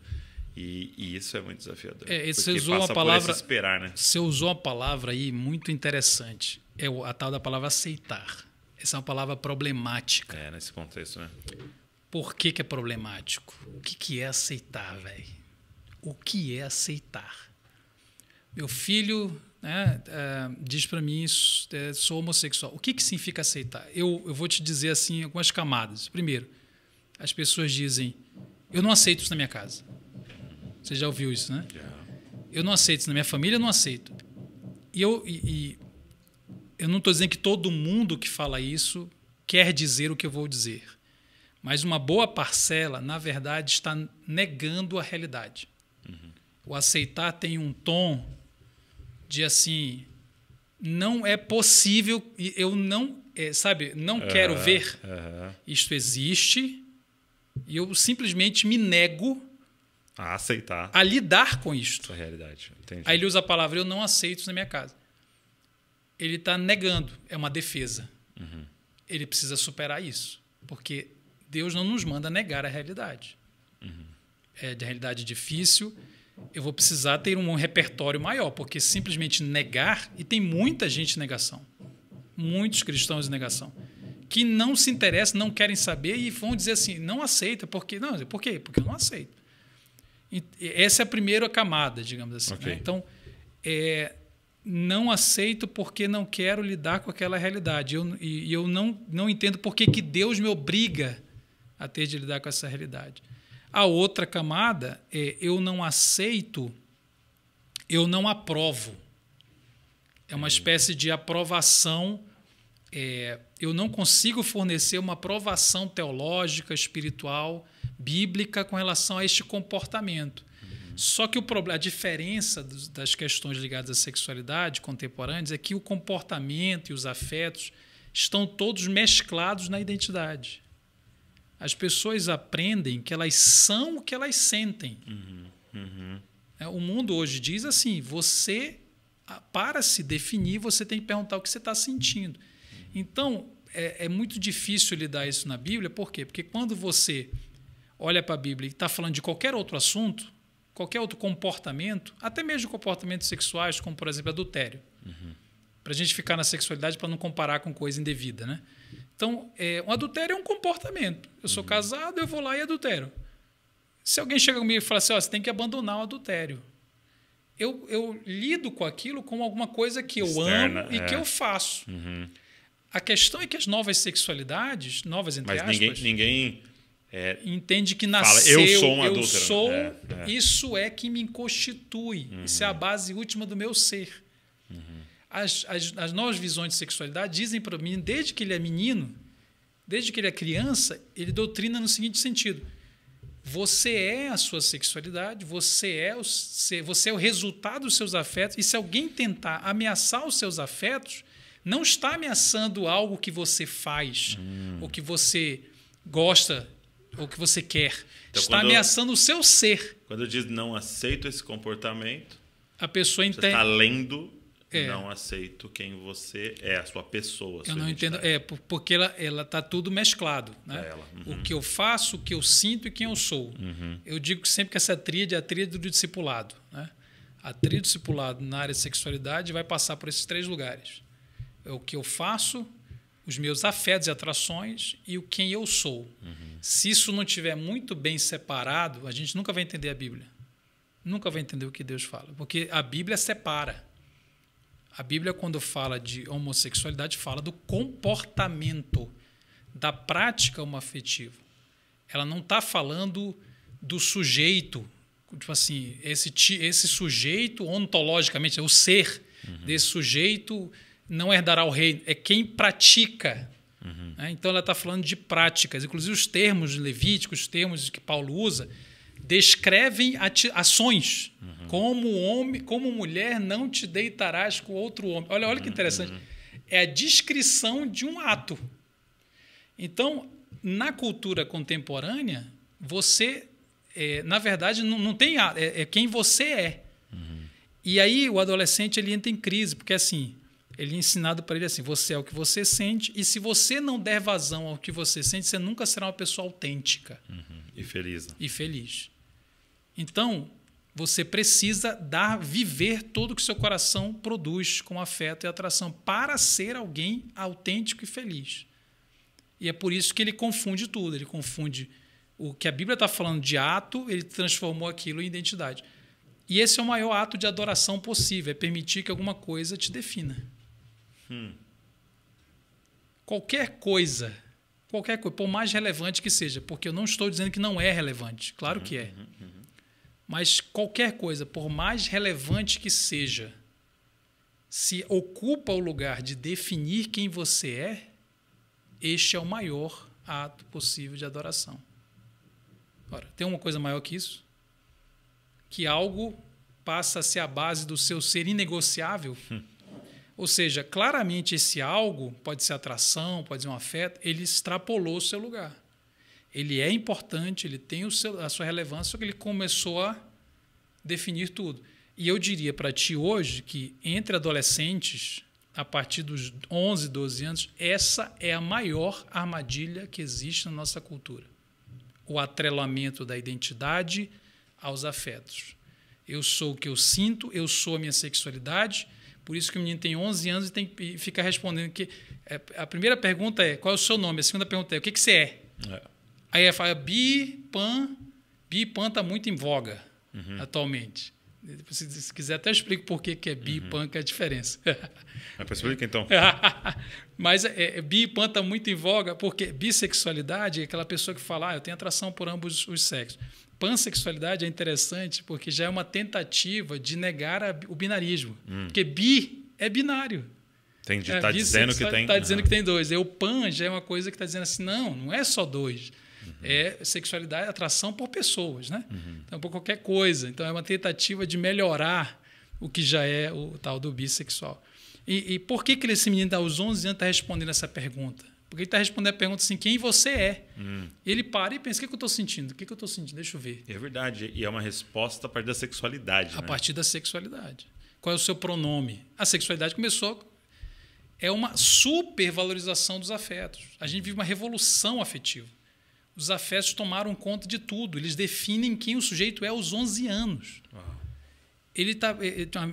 E, e isso é muito desafiador. É, você usou uma palavra. Esperar, né? Você usou uma palavra aí muito interessante. É a tal da palavra aceitar. Essa é uma palavra problemática. É, nesse contexto, né? Por que, que é problemático? O que, que é aceitar, velho? O que é aceitar? Meu filho né, uh, diz para mim, é, sou homossexual. O que, que significa aceitar? Eu, eu vou te dizer assim algumas camadas. Primeiro, as pessoas dizem: Eu não aceito isso na minha casa. Você já ouviu isso, né? Yeah. Eu não aceito isso na minha família, eu não aceito. E eu, e, e eu não estou dizendo que todo mundo que fala isso quer dizer o que eu vou dizer. Mas uma boa parcela, na verdade, está negando a realidade. Uhum. O aceitar tem um tom de assim, não é possível, eu não, é, sabe, não uhum. quero ver. Uhum. Isto existe, e eu simplesmente me nego a aceitar, a lidar com isto. Essa realidade. Entendi. Aí ele usa a palavra eu não aceito isso na minha casa. Ele está negando, é uma defesa. Uhum. Ele precisa superar isso, porque Deus não nos manda negar a realidade. Uhum. É de realidade difícil. Eu vou precisar ter um repertório maior, porque simplesmente negar e tem muita gente em negação, muitos cristãos em negação que não se interessam, não querem saber e vão dizer assim, não aceita, porque não, por quê? Porque eu não aceito. essa é a primeira camada, digamos assim. Né? Okay. Né? Então, é, não aceito porque não quero lidar com aquela realidade. Eu, e eu não, não entendo por que, que Deus me obriga a ter de lidar com essa realidade. A outra camada é eu não aceito, eu não aprovo. É uma espécie de aprovação é, eu não consigo fornecer uma provação teológica, espiritual, bíblica com relação a este comportamento. Uhum. Só que o problema, a diferença das questões ligadas à sexualidade contemporâneas é que o comportamento e os afetos estão todos mesclados na identidade. As pessoas aprendem que elas são o que elas sentem. Uhum. Uhum. o mundo hoje diz assim: você, para se definir, você tem que perguntar o que você está sentindo. Então, é, é muito difícil lidar isso na Bíblia, por quê? Porque quando você olha para a Bíblia e está falando de qualquer outro assunto, qualquer outro comportamento, até mesmo comportamentos sexuais, como por exemplo adultério. Uhum. Para a gente ficar na sexualidade para não comparar com coisa indevida, né? Então, é, um adultério é um comportamento. Eu sou uhum. casado, eu vou lá e adultério. Se alguém chega comigo e fala assim, oh, você tem que abandonar o adultério. Eu, eu lido com aquilo como alguma coisa que Externa, eu amo e é. que eu faço. Uhum. A questão é que as novas sexualidades, novas entre Mas aspas... ninguém, ninguém é, entende que nasceu... Fala, eu sou um adulto. Eu sou, é, é. isso é que me constitui. Uhum. Isso é a uhum. base última do meu ser. Uhum. As, as, as novas visões de sexualidade dizem para mim, desde que ele é menino, desde que ele é criança, ele doutrina no seguinte sentido. Você é a sua sexualidade, você é o, você é o resultado dos seus afetos, e se alguém tentar ameaçar os seus afetos, não está ameaçando algo que você faz, hum. ou que você gosta, ou que você quer. Então, está ameaçando eu, o seu ser. Quando eu digo não aceito esse comportamento, a pessoa entende. está lendo é. não aceito quem você é, a sua pessoa. A sua eu não identidade. entendo. É, porque ela, ela tá tudo mesclado. Né? É uhum. O que eu faço, o que eu sinto e quem eu sou. Uhum. Eu digo sempre que essa tríade é a tríade do discipulado. Né? A tríade do discipulado na área de sexualidade vai passar por esses três lugares. É o que eu faço, os meus afetos e atrações e o quem eu sou. Uhum. Se isso não tiver muito bem separado, a gente nunca vai entender a Bíblia. Nunca vai entender o que Deus fala, porque a Bíblia separa. A Bíblia quando fala de homossexualidade fala do comportamento da prática homoafetiva. Ela não está falando do sujeito, tipo assim, esse, esse sujeito ontologicamente, é o ser uhum. desse sujeito não herdará o reino é quem pratica. Uhum. Né? Então ela está falando de práticas. Inclusive os termos levíticos, os termos que Paulo usa, descrevem ações. Uhum. Como homem, como mulher não te deitarás com outro homem. Olha, olha que interessante. Uhum. É a descrição de um ato. Então, na cultura contemporânea, você, é, na verdade, não, não tem ato, é, é, quem você é. E aí o adolescente ele entra em crise, porque assim, ele é ensinado para ele assim: você é o que você sente, e se você não der vazão ao que você sente, você nunca será uma pessoa autêntica. Uhum. E feliz. Né? E feliz. Então, você precisa dar, viver tudo que seu coração produz com afeto e atração para ser alguém autêntico e feliz. E é por isso que ele confunde tudo. Ele confunde o que a Bíblia está falando de ato, ele transformou aquilo em identidade. E esse é o maior ato de adoração possível, é permitir que alguma coisa te defina. Hum. Qualquer coisa, qualquer coisa, por mais relevante que seja, porque eu não estou dizendo que não é relevante, claro que é. Uhum, uhum, uhum. Mas qualquer coisa, por mais relevante que seja, se ocupa o lugar de definir quem você é, este é o maior ato possível de adoração. Ora, tem uma coisa maior que isso? Que algo passa a ser a base do seu ser inegociável? Hum. Ou seja, claramente esse algo, pode ser atração, pode ser um afeto, ele extrapolou o seu lugar. Ele é importante, ele tem o seu, a sua relevância, só que ele começou a definir tudo. E eu diria para ti hoje que entre adolescentes, a partir dos 11, 12 anos, essa é a maior armadilha que existe na nossa cultura. O atrelamento da identidade aos afetos. Eu sou o que eu sinto, eu sou a minha sexualidade, por isso que o menino tem 11 anos e tem e fica respondendo que é, a primeira pergunta é qual é o seu nome, a segunda pergunta é o que que você é. é. Aí ele fala bi pan, bi pan tá muito em voga uhum. atualmente. Se, se quiser até explico por que que é bi uhum. pan que é a diferença. é explica explicar então. [LAUGHS] Mas é, é, bi pan está muito em voga porque bissexualidade é aquela pessoa que fala ah, eu tenho atração por ambos os sexos pansexualidade é interessante porque já é uma tentativa de negar a, o binarismo. Hum. Porque bi é binário. Entendi, está é, tá dizendo que tem. Está uhum. dizendo que tem dois. E é, o pan já é uma coisa que está dizendo assim: não, não é só dois. Uhum. É sexualidade, atração por pessoas, né? Uhum. Então, por qualquer coisa. Então, é uma tentativa de melhorar o que já é o tal do bissexual. E, e por que, que esse menino, tá aos 11 anos, está respondendo essa pergunta? Porque ele está respondendo a pergunta assim: quem você é? Hum. Ele para e pensa: o que, é que eu estou sentindo? O que, é que eu estou sentindo? Deixa eu ver. É verdade. E é uma resposta a partir da sexualidade. A né? partir da sexualidade. Qual é o seu pronome? A sexualidade começou. É uma supervalorização dos afetos. A gente vive uma revolução afetiva. Os afetos tomaram conta de tudo. Eles definem quem o sujeito é aos 11 anos. Uau. Ele tá,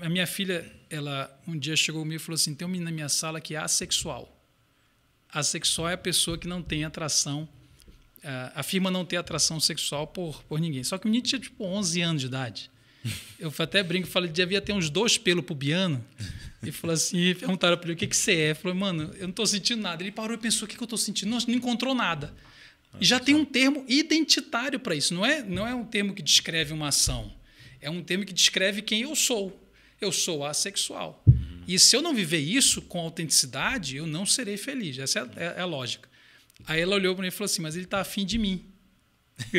a minha filha, ela um dia chegou comigo e falou assim: tem um menino na minha sala que é assexual assexual é a pessoa que não tem atração, é, afirma não ter atração sexual por, por ninguém. Só que o Nietzsche tinha tipo 11 anos de idade. Eu até brinco, falei, devia ter uns dois pelos pubiano. E falou assim, e [LAUGHS] perguntaram para ele, o que, que você é? Falou, mano, eu não estou sentindo nada. Ele parou e pensou, o que, que eu estou sentindo? Não, não encontrou nada. E já tem um termo identitário para isso. Não é, não é um termo que descreve uma ação. É um termo que descreve quem eu sou. Eu sou assexual. E se eu não viver isso com autenticidade, eu não serei feliz. Essa é, é, é a lógica. Aí ela olhou para mim e falou assim: Mas ele está afim de mim. [LAUGHS]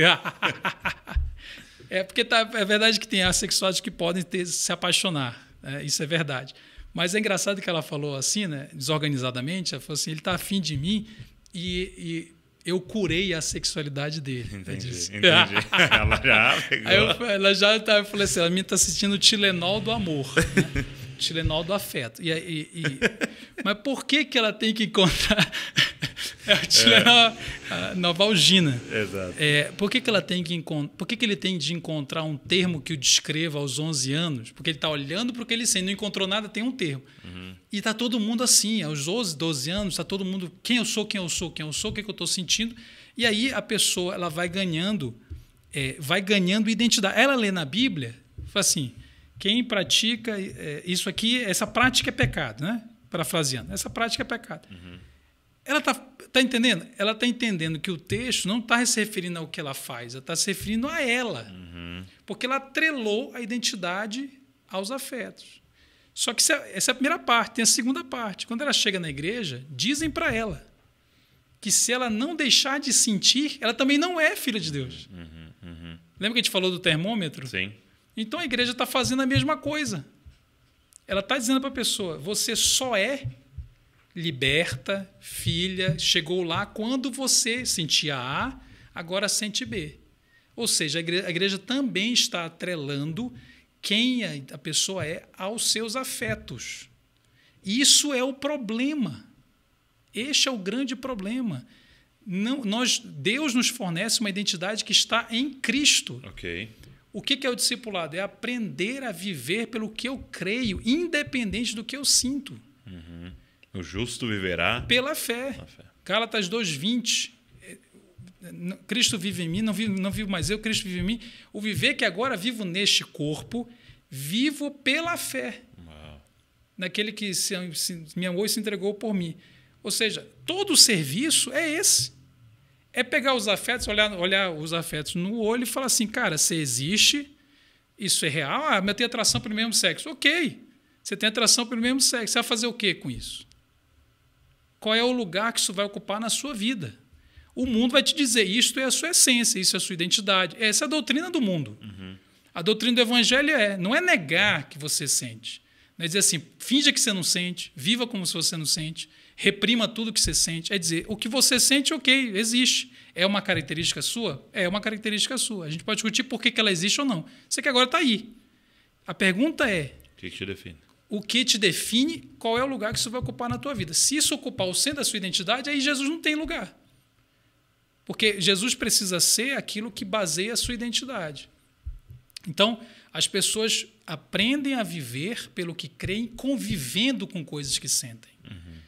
é porque tá, é verdade que tem assexuados que podem ter, se apaixonar. Né? Isso é verdade. Mas é engraçado que ela falou assim, né? desorganizadamente: Ela falou assim, ele está afim de mim e, e eu curei a sexualidade dele. Entendi, entendi. [LAUGHS] ela já pegou. Aí eu, ela já tá, eu falei assim, ela me está assistindo o Tilenol do amor. Né? [LAUGHS] Tilenol do afeto. E, e, e [LAUGHS] mas por que, que ela tem que encontrar. [LAUGHS] é o Tilenol, é. Novalgina. Exato. É, por que, que ela tem que encontrar. Por que, que ele tem de encontrar um termo que o descreva aos 11 anos? Porque ele está olhando para o que ele sente, não encontrou nada, tem um termo. Uhum. E está todo mundo assim, aos 12, 12 anos, está todo mundo. Quem eu sou, quem eu sou, quem eu sou, o que, que eu estou sentindo. E aí a pessoa ela vai ganhando. É, vai ganhando identidade. Ela lê na Bíblia, fala assim: quem pratica é, isso aqui, essa prática é pecado, né? Parafraseando, essa prática é pecado. Uhum. Ela está tá entendendo? Ela está entendendo que o texto não está se referindo ao que ela faz, ela está se referindo a ela. Uhum. Porque ela atrelou a identidade aos afetos. Só que essa é a primeira parte, tem a segunda parte. Quando ela chega na igreja, dizem para ela que se ela não deixar de sentir, ela também não é filha de Deus. Uhum, uhum. uhum. Lembra que a gente falou do termômetro? Sim. Então a igreja está fazendo a mesma coisa. Ela está dizendo para a pessoa: você só é liberta, filha, chegou lá quando você sentia A, agora sente B. Ou seja, a igreja, a igreja também está atrelando quem a, a pessoa é aos seus afetos. Isso é o problema. Este é o grande problema. Não, nós, Deus nos fornece uma identidade que está em Cristo. Okay. O que é o discipulado? É aprender a viver pelo que eu creio, independente do que eu sinto. Uhum. O justo viverá pela fé. Pela fé. Gálatas 2:20. É, Cristo vive em mim, não vivo, não vivo mais eu, Cristo vive em mim. O viver que agora vivo neste corpo, vivo pela fé. Uau. Naquele que se, se, me amou e se entregou por mim. Ou seja, todo o serviço é esse é pegar os afetos, olhar, olhar os afetos no olho e falar assim, cara, você existe, isso é real, ah, mas eu tenho atração pelo mesmo sexo. Ok, você tem atração pelo mesmo sexo, você vai fazer o que com isso? Qual é o lugar que isso vai ocupar na sua vida? O mundo vai te dizer, isto é a sua essência, isso é a sua identidade. Essa é a doutrina do mundo. Uhum. A doutrina do evangelho é, não é negar que você sente, não é dizer assim, finja que você não sente, viva como se você não sente, reprima tudo que você sente. É dizer, o que você sente, ok, existe. É uma característica sua? É uma característica sua. A gente pode discutir por que, ela existe ou não. Você que agora está aí. A pergunta é. O que te define? O que te define qual é o lugar que isso vai ocupar na tua vida. Se isso ocupar o centro da sua identidade, aí Jesus não tem lugar. Porque Jesus precisa ser aquilo que baseia a sua identidade. Então, as pessoas aprendem a viver pelo que creem, convivendo com coisas que sentem.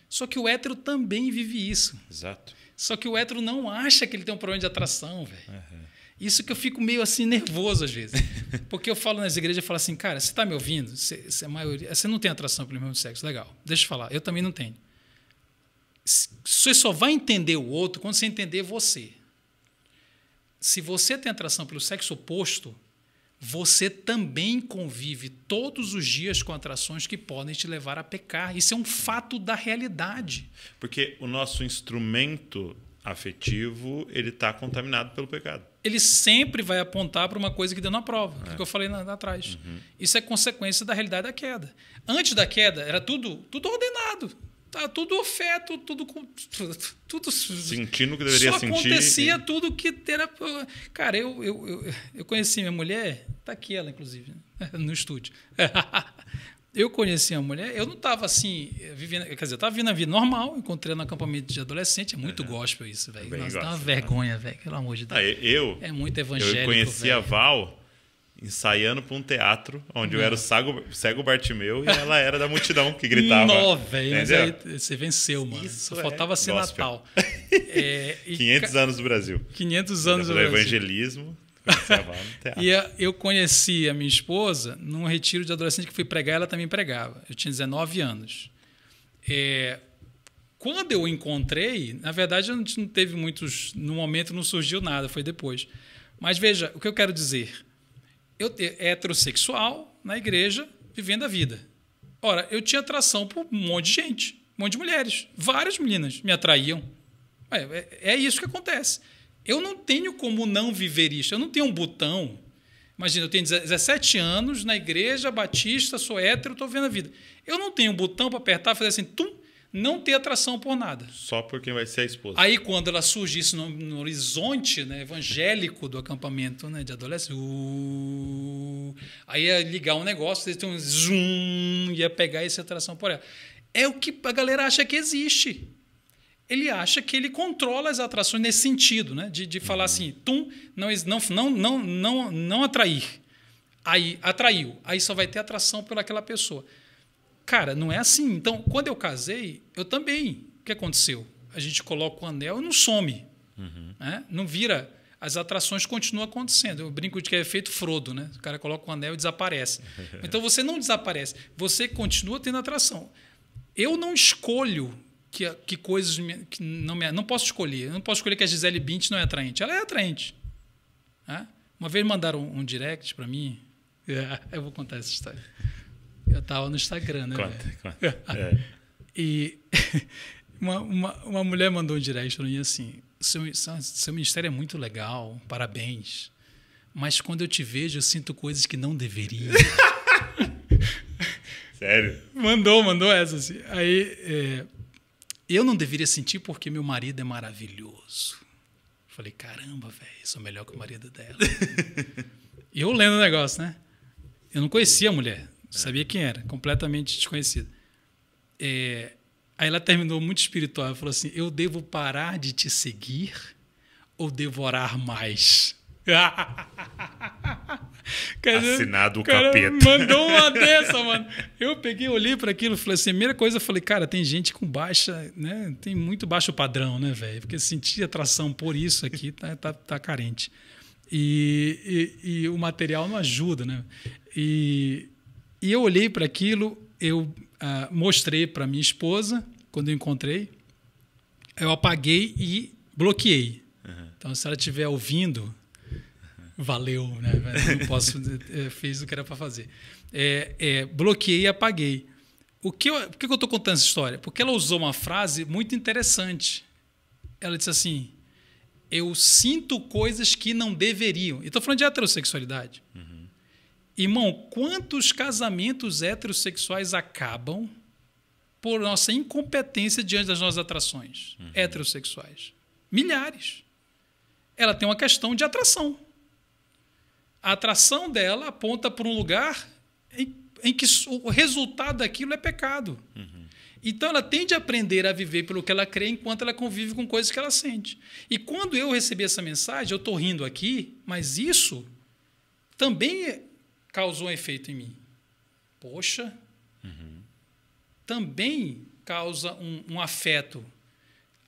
Só que o hétero também vive isso. Exato. Só que o hétero não acha que ele tem um problema de atração, velho. Uhum. Isso que eu fico meio assim nervoso às vezes. [LAUGHS] Porque eu falo nas igrejas, eu falo assim, cara, você está me ouvindo? Você, você, é maioria, você não tem atração pelo mesmo sexo, legal. Deixa eu falar, eu também não tenho. Você só vai entender o outro quando você entender você. Se você tem atração pelo sexo oposto, você também convive todos os dias com atrações que podem te levar a pecar. Isso é um fato da realidade. Porque o nosso instrumento afetivo ele está contaminado pelo pecado. Ele sempre vai apontar para uma coisa que deu na prova, é. que eu falei lá, atrás. Uhum. Isso é consequência da realidade da queda. Antes da queda era tudo tudo ordenado, Tá tudo feto, tudo com. Tudo, tudo, Sentindo que deveria só sentir. acontecia e... tudo que era Cara, eu, eu, eu, eu, conheci minha mulher, tá aqui ela, inclusive, [LAUGHS] no estúdio. [LAUGHS] eu conheci a mulher, eu não tava assim, vivendo, quer dizer, eu tava vivendo a vida normal, encontrei no acampamento de adolescente, é muito é. gospel isso, velho. é dá uma vergonha, velho, pelo amor de Deus. Ah, eu, é muito evangélico. Eu conheci véio. a Val ensaiando para um teatro onde Não. eu era o hum. cego Bartimeu e ela era da multidão que gritava. [LAUGHS] Não, velho, você venceu, mano. Isso Só é faltava ser gospel. Natal. [LAUGHS] É, 500 anos do Brasil. 500 anos do Brasil. evangelismo. [LAUGHS] e eu conheci a minha esposa num retiro de adolescente que fui pregar, ela também pregava. Eu tinha 19 anos. É, quando eu encontrei, na verdade, a gente não teve muitos. No momento não surgiu nada, foi depois. Mas veja, o que eu quero dizer eu é heterossexual na igreja, vivendo a vida. Ora, eu tinha atração por um monte de gente, um monte de mulheres. Várias meninas me atraíam. É, é, é isso que acontece. Eu não tenho como não viver isso. Eu não tenho um botão. Imagina, eu tenho 17 anos na igreja batista, sou hétero, estou vendo a vida. Eu não tenho um botão para apertar e fazer assim, tum, não ter atração por nada. Só por quem vai ser a esposa. Aí, quando ela surge isso no, no horizonte né, evangélico do acampamento né, de adolescentes, uh, aí ia ligar um negócio, eles um zoom, ia pegar essa atração por ela. É o que a galera acha que existe. Ele acha que ele controla as atrações nesse sentido, né? De, de falar assim, tum, não, não, não, não, não atrair. Aí atraiu. Aí só vai ter atração por aquela pessoa. Cara, não é assim. Então, quando eu casei, eu também. O que aconteceu? A gente coloca o anel e não some. Uhum. Né? Não vira. As atrações continuam acontecendo. Eu brinco de que é efeito Frodo, né? O cara coloca o anel e desaparece. [LAUGHS] Então você não desaparece, você continua tendo atração. Eu não escolho que, que coisas que não me, não posso escolher. Eu não posso escolher que a Gisele Bint não é atraente. Ela é atraente. Né? Uma vez mandaram um, um direct para mim. [LAUGHS] eu vou contar essa história. Eu estava no Instagram, né? Conta, conta. É. [LAUGHS] E [LAUGHS] uma, uma, uma, mulher mandou um direct pra mim assim: seu, seu ministério é muito legal, parabéns. Mas quando eu te vejo, eu sinto coisas que não deveria. [LAUGHS] Sério? Mandou, mandou essa. Assim. Aí é, eu não deveria sentir porque meu marido é maravilhoso. Falei, caramba, velho, sou melhor que o marido dela. e eu lendo o negócio, né? Eu não conhecia a mulher. É. Sabia quem era, completamente desconhecido. É, aí ela terminou muito espiritual. Ela falou assim: Eu devo parar de te seguir ou devorar mais? [LAUGHS] Assinado o cara capeta. Mandou uma [LAUGHS] dessa, mano. Eu peguei, olhei para aquilo, falei assim: primeira coisa, eu falei, cara, tem gente com baixa, né? Tem muito baixo padrão, né, velho? Porque sentir atração por isso aqui tá, tá, tá carente. E, e, e o material não ajuda, né? E e eu olhei para aquilo, eu uh, mostrei para minha esposa quando eu encontrei, eu apaguei e bloqueei. Uhum. Então, se ela estiver ouvindo, valeu, né? Não posso, eh, fez o que era para fazer. É, é, bloqueei e apaguei. O que eu, por que eu estou contando essa história? Porque ela usou uma frase muito interessante. Ela disse assim: Eu sinto coisas que não deveriam. E estou falando de heterossexualidade. Uhum. Irmão, quantos casamentos heterossexuais acabam por nossa incompetência diante das nossas atrações uhum. heterossexuais? Milhares. Ela tem uma questão de atração. A atração dela aponta para um lugar em, em que o resultado daquilo é pecado. Uhum. Então ela tende a aprender a viver pelo que ela crê enquanto ela convive com coisas que ela sente. E quando eu recebi essa mensagem, eu estou rindo aqui, mas isso também é causou um efeito em mim? Poxa, uhum. também causa um, um, afeto.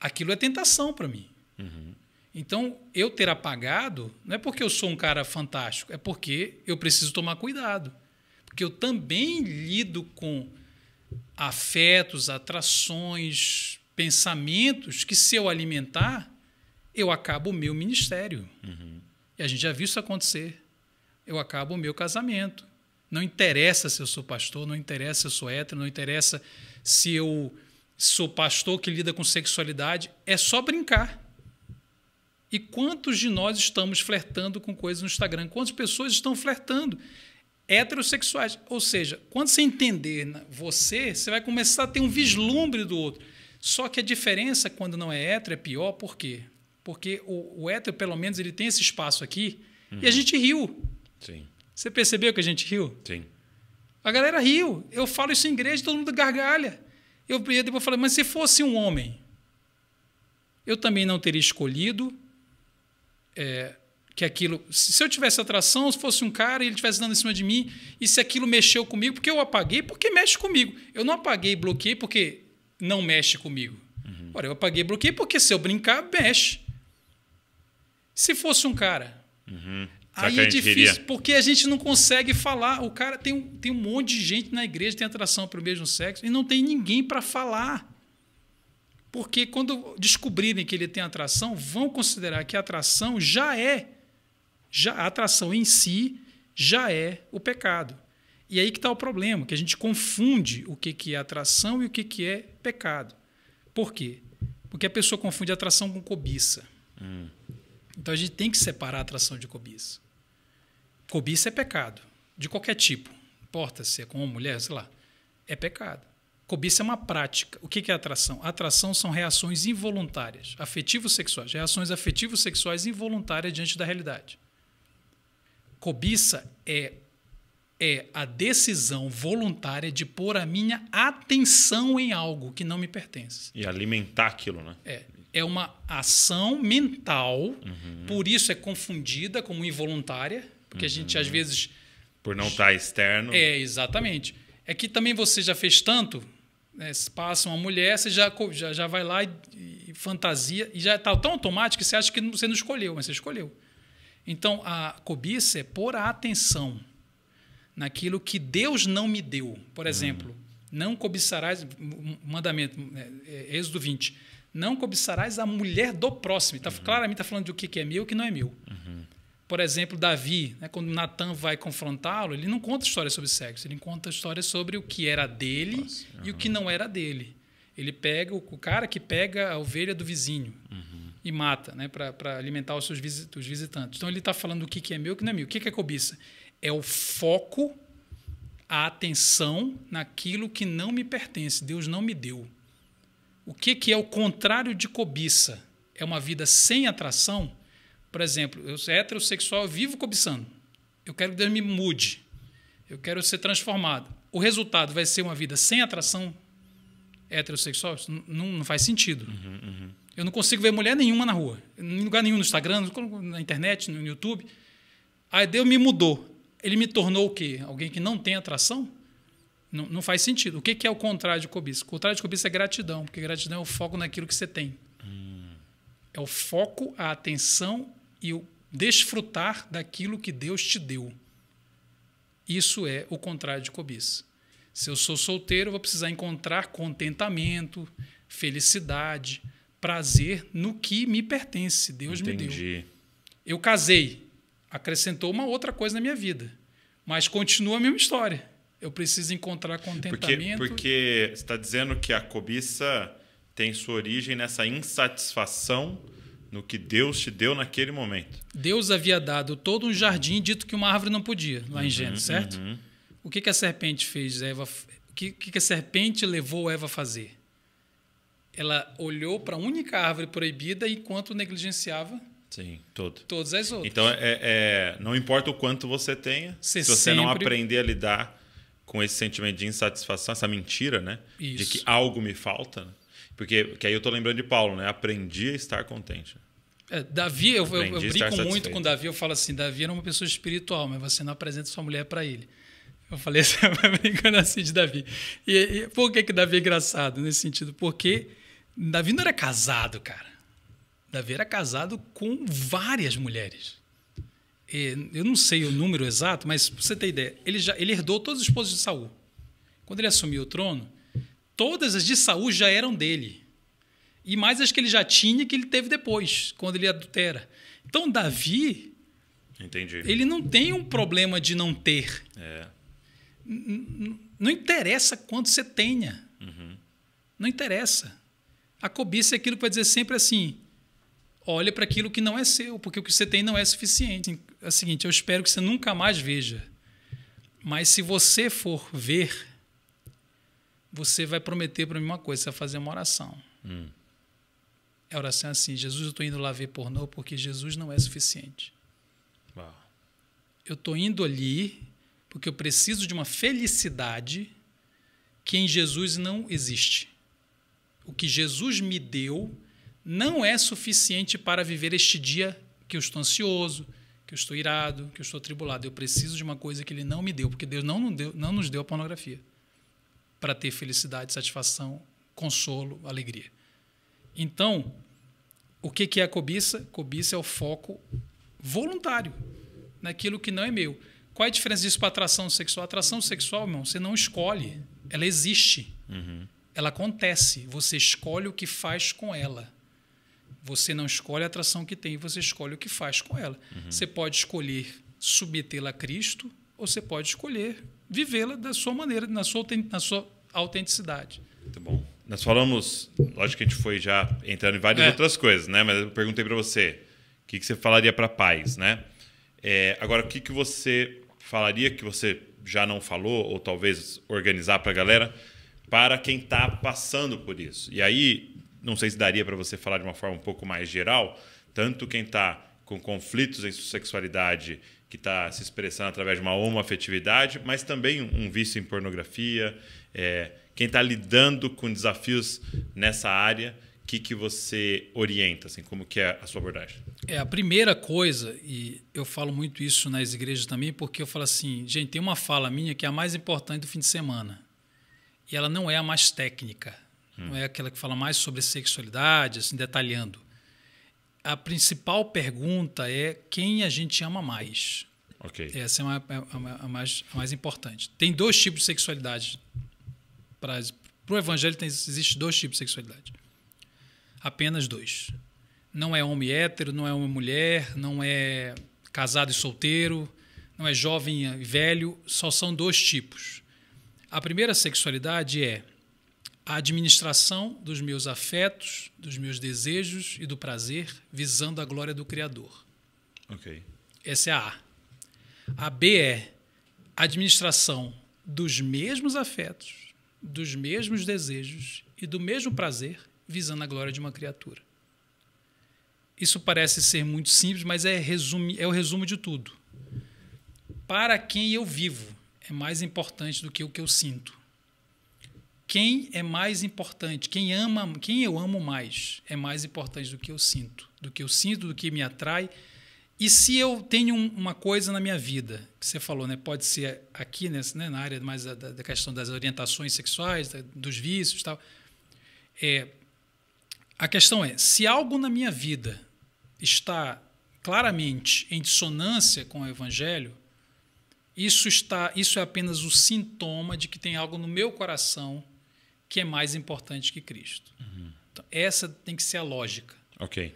Aquilo é tentação para mim. Uhum. Então, eu ter apagado não é porque eu sou um cara fantástico, é porque eu preciso tomar cuidado. Porque eu também lido com afetos, atrações, pensamentos que, se eu alimentar, eu acabo o meu ministério. Uhum. E a gente já viu isso acontecer eu acabo o meu casamento. Não interessa se eu sou pastor, não interessa se eu sou hétero, não interessa se eu sou pastor que lida com sexualidade, é só brincar. E quantos de nós estamos flertando com coisas no Instagram? Quantas pessoas estão flertando? Heterossexuais. Ou seja, quando você entender você, você vai começar a ter um vislumbre do outro. Só que a diferença quando não é hétero é pior, por quê? Porque o, o hétero, pelo menos, ele tem esse espaço aqui uhum. e a uhum. gente riu. Sim. Você percebeu que a gente riu? Sim. A galera riu. Eu falo isso em igreja, todo mundo gargalha. Eu, depois falei, mas se fosse um homem, eu também não teria escolhido é, que aquilo. Se eu tivesse atração, se fosse um cara e ele estivesse dando em cima de mim, e se aquilo mexeu comigo, porque eu apaguei, porque mexe comigo. Eu não apaguei e bloqueei porque não mexe comigo. Uhum. Ora, eu apaguei e bloqueei porque se eu brincar, mexe. Se fosse um cara. Uhum. Será Aí é difícil, iria? porque a gente não consegue falar. O cara tem, tem um monte de gente na igreja tem atração para o mesmo sexo e não tem ninguém para falar. Porque quando descobrirem que ele tem atração, vão considerar que a atração já é, já, a atração em si já é o pecado. E aí que está o problema, que a gente confunde o que, que é atração e o que, que é pecado. Por quê? Porque a pessoa confunde atração com cobiça. Hum. Então a gente tem que separar atração de cobiça. Cobiça é pecado, de qualquer tipo. Importa se é com uma mulher, sei lá. É pecado. Cobiça é uma prática. O que é atração? Atração são reações involuntárias, afetivo-sexuais, reações afetivo-sexuais involuntárias diante da realidade. Cobiça é, é a decisão voluntária de pôr a minha atenção em algo que não me pertence. E alimentar aquilo, né? É. É uma ação mental, uhum. por isso é confundida como involuntária, porque uhum. a gente, às uhum. vezes. Por não estar tá externo. É, exatamente. É que também você já fez tanto, né? Se passa uma mulher, você já, já, já vai lá e, e fantasia, e já está tão automático que você acha que você não escolheu, mas você escolheu. Então, a cobiça é pôr a atenção naquilo que Deus não me deu. Por uhum. exemplo, uhum. não cobiçarás, mandamento, né, é, é, Êxodo 20, não cobiçarás a mulher do próximo. Tá, uhum. Claramente está falando do que, que é meu e o que não é meu. Uhum por exemplo, Davi, né, quando Natan vai confrontá-lo, ele não conta histórias sobre sexo, ele conta histórias sobre o que era dele Nossa, e uhum. o que não era dele. Ele pega o, o cara que pega a ovelha do vizinho uhum. e mata, né, para alimentar os seus visit, os visitantes. Então ele está falando o que, que é meu, o que não é meu. O que, que é cobiça? É o foco, a atenção naquilo que não me pertence. Deus não me deu. O que, que é o contrário de cobiça? É uma vida sem atração por exemplo, eu sou heterossexual, eu vivo cobiçando. Eu quero que Deus me mude. Eu quero ser transformado. O resultado vai ser uma vida sem atração é heterossexual? não, não faz sentido. Uhum, uhum. Eu não consigo ver mulher nenhuma na rua, em lugar nenhum no Instagram, na internet, no YouTube. Aí Deus me mudou. Ele me tornou o quê? Alguém que não tem atração? Não, não faz sentido. O que, que é o contrário de cobiça? O contrário de cobiça é gratidão, porque gratidão é o foco naquilo que você tem. Hum. É o foco, a atenção e o desfrutar daquilo que Deus te deu. Isso é o contrário de cobiça. Se eu sou solteiro, eu vou precisar encontrar contentamento, felicidade, prazer no que me pertence, Deus Entendi. me deu. Eu casei, acrescentou uma outra coisa na minha vida, mas continua a mesma história. Eu preciso encontrar contentamento. Porque, porque você está dizendo que a cobiça tem sua origem nessa insatisfação no que Deus te deu naquele momento. Deus havia dado todo um jardim dito que uma árvore não podia, lá em uhum, Gênesis, certo? Uhum. O que, que a serpente fez, Eva? O que, que a serpente levou Eva a fazer? Ela olhou para a única árvore proibida enquanto negligenciava Sim, todo. Todas as outras. Então, é, é, não importa o quanto você tenha, você se você sempre... não aprender a lidar com esse sentimento de insatisfação, essa mentira, né? Isso. De que algo me falta, né? Porque que aí eu tô lembrando de Paulo, né? Aprendi a estar contente. É, Davi, eu, eu, eu brinco muito satisfeito. com Davi, eu falo assim, Davi era uma pessoa espiritual, mas você não apresenta sua mulher para ele. Eu falei assim, [LAUGHS] brincando assim de Davi. E, e, por que que Davi é engraçado nesse sentido? Porque Davi não era casado, cara. Davi era casado com várias mulheres. E, eu não sei o número exato, mas pra você ter ideia, ele já ele herdou todos os esposos de Saul. Quando ele assumiu o trono, todas as de Saul já eram dele. E mais as que ele já tinha que ele teve depois, quando ele adultera. Então Davi, Entendi. ele não tem um problema de não ter. É. Não interessa quanto você tenha. Uhum. Não interessa. A cobiça é aquilo para dizer sempre assim: olha para aquilo que não é seu, porque o que você tem não é suficiente. É o seguinte, eu espero que você nunca mais veja. Mas se você for ver você vai prometer para mim uma coisa, você vai fazer uma oração. Hum. A é oração é assim: Jesus, eu estou indo lá ver pornô porque Jesus não é suficiente. Uau. Eu estou indo ali porque eu preciso de uma felicidade que em Jesus não existe. O que Jesus me deu não é suficiente para viver este dia que eu estou ansioso, que eu estou irado, que eu estou tribulado. Eu preciso de uma coisa que ele não me deu, porque Deus não, deu, não nos deu a pornografia para ter felicidade, satisfação, consolo, alegria. Então, o que, que é a cobiça? Cobiça é o foco voluntário naquilo que não é meu. Qual é a diferença disso para atração sexual? A atração sexual, irmão, você não escolhe, ela existe. Uhum. Ela acontece, você escolhe o que faz com ela. Você não escolhe a atração que tem, você escolhe o que faz com ela. Uhum. Você pode escolher submetê-la a Cristo ou você pode escolher vivê-la da sua maneira, na sua, na sua autenticidade. Muito bom. Nós falamos, lógico que a gente foi já entrando em várias é. outras coisas, né? Mas eu perguntei para você, o que, que você falaria para pais, né? É, agora, o que, que você falaria que você já não falou, ou talvez organizar para a galera, para quem está passando por isso? E aí, não sei se daria para você falar de uma forma um pouco mais geral, tanto quem está com conflitos em sua sexualidade que está se expressando através de uma homoafetividade, mas também um vício em pornografia. É, quem está lidando com desafios nessa área, o que, que você orienta? Assim, como que é a sua abordagem? É, a primeira coisa, e eu falo muito isso nas igrejas também, porque eu falo assim, gente, tem uma fala minha que é a mais importante do fim de semana. E ela não é a mais técnica, hum. não é aquela que fala mais sobre sexualidade, assim, detalhando a principal pergunta é quem a gente ama mais. Essa é a, é, é a, é mais, a mais importante. Tem dois tipos de sexualidade. Para o evangelho tem, existe dois tipos de sexualidade. Apenas dois. Não é homem hétero, não é uma mulher, não é casado e solteiro, não é jovem e velho. Só são dois tipos. A primeira sexualidade é a administração dos meus afetos, dos meus desejos e do prazer, visando a glória do Criador. Ok. Essa é a A. A B é administração dos mesmos afetos, dos mesmos desejos e do mesmo prazer, visando a glória de uma criatura. Isso parece ser muito simples, mas é, resume, é o resumo de tudo. Para quem eu vivo é mais importante do que o que eu sinto quem é mais importante, quem ama, quem eu amo mais é mais importante do que eu sinto, do que eu sinto, do que me atrai. E se eu tenho uma coisa na minha vida, que você falou, né, pode ser aqui nessa, né, né, na área mais da, da, questão das orientações sexuais, da, dos vícios e tal. É, a questão é, se algo na minha vida está claramente em dissonância com o evangelho, isso está, isso é apenas o sintoma de que tem algo no meu coração que é mais importante que Cristo. Uhum. Então, essa tem que ser a lógica. Ok.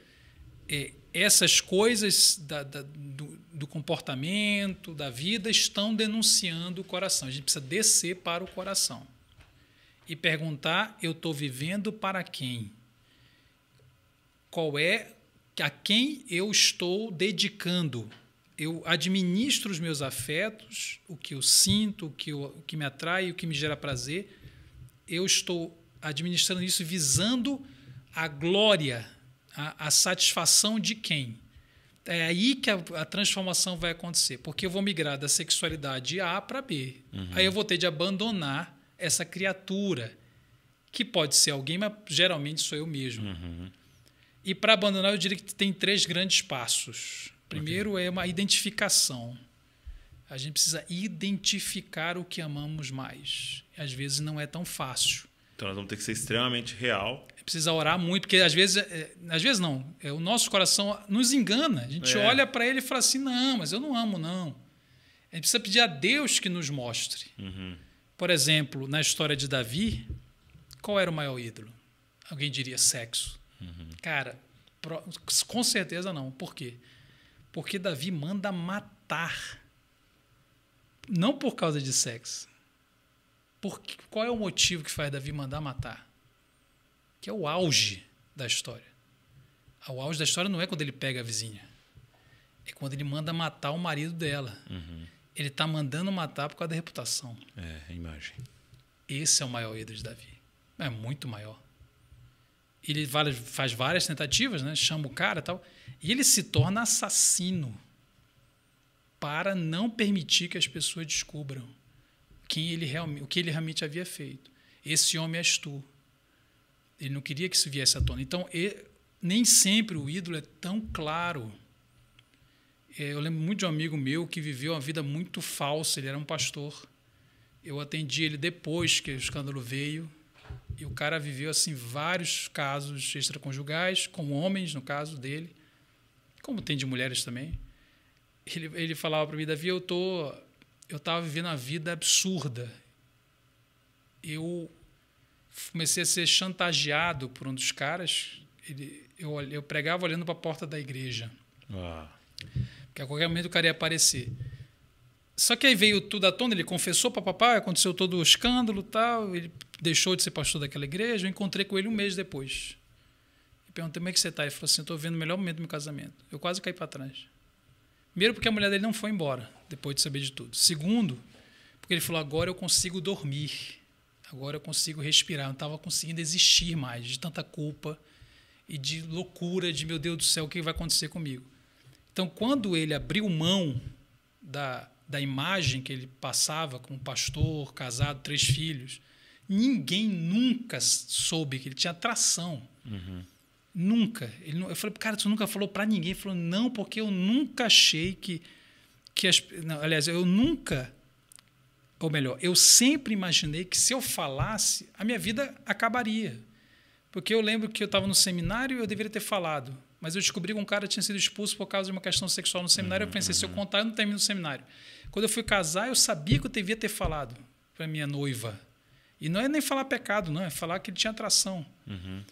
É, essas coisas da, da, do, do, comportamento, da vida, estão denunciando o coração. A gente precisa descer para o coração e perguntar: eu estou vivendo para quem? Qual é a quem eu estou dedicando? Eu administro os meus afetos, o que eu sinto, o que, eu, o que me atrai, o que me gera prazer, eu estou administrando isso visando a glória, a, a satisfação de quem? É aí que a, a, transformação vai acontecer, porque eu vou migrar da sexualidade A para B. Uhum. Aí eu vou ter de abandonar essa criatura, que pode ser alguém, mas geralmente sou eu mesmo. Uhum. E para abandonar, eu diria que tem três grandes passos. Primeiro okay. é uma identificação. A gente precisa identificar o que amamos mais. Às vezes não é tão fácil. Então nós vamos ter que ser extremamente real. É precisa orar muito, porque às vezes, é, é, às vezes não, é, o nosso coração nos engana. A gente é. olha para ele e fala assim: não, mas eu não amo, não. A gente precisa pedir a Deus que nos mostre. Uhum. Por exemplo, na história de Davi, qual era o maior ídolo? Alguém diria sexo. Uhum. Cara, com certeza não. Por quê? Porque Davi manda matar não por causa de sexo. Por, qual é o motivo que faz Davi mandar matar? Que é o auge da história. O auge da história não é quando ele pega a vizinha. É quando ele manda matar o marido dela. Uhum. Ele está mandando matar por causa da reputação. É, a imagem. Esse é o maior ídolo de Davi. É muito maior. Ele faz várias tentativas, né? chama o cara e tal. E ele se torna assassino para não permitir que as pessoas descubram quem ele realmente, o que ele realmente havia feito. Esse homem és tu. Ele não queria que isso viesse à tona. Então, ele, nem sempre o ídolo é tão claro. É, eu lembro muito de um amigo meu que viveu uma vida muito falsa. Ele era um pastor. Eu atendi ele depois que o escândalo veio. E o cara viveu assim vários casos extraconjugais com homens, no caso dele, como tem de mulheres também ele, ele falava para mim, Davi, eu tô, eu tava vivendo uma vida absurda. Eu comecei a ser chantageado por um dos caras. Ele, eu, eu pregava olhando para a porta da igreja. Ah. Porque a qualquer momento o cara ia aparecer. Só que aí veio tudo à tona, ele confessou para papai, aconteceu todo o escândalo tal, ele deixou de ser pastor daquela igreja. Eu encontrei com ele um mês depois. E perguntei, como é que você está? Ele falou assim, estou vendo o melhor momento do meu casamento. Eu quase caí para trás. Primeiro, porque a mulher dele não foi embora, depois de saber de tudo. Segundo, porque ele falou: agora eu consigo dormir, agora eu consigo respirar. Eu não estava conseguindo existir mais de tanta culpa e de loucura, de meu Deus do céu, o que vai acontecer comigo? Então, quando ele abriu mão da, da imagem que ele passava como pastor, casado, três filhos, ninguém nunca soube que ele tinha atração. Uhum. Nunca. Ele não, eu falei, cara, tu nunca falou para ninguém? Ele falou, não, porque eu nunca achei que. que as, não, aliás, eu nunca. Ou melhor, eu sempre imaginei que se eu falasse, a minha vida acabaria. Porque eu lembro que eu estava no seminário e eu deveria ter falado. Mas eu descobri que um cara tinha sido expulso por causa de uma questão sexual no seminário. Uhum. Eu pensei, se eu uhum. contar, eu não termino o seminário. Quando eu fui casar, eu sabia que eu devia ter falado para minha noiva. E não é nem falar pecado, não. É falar que ele tinha atração. Uhum.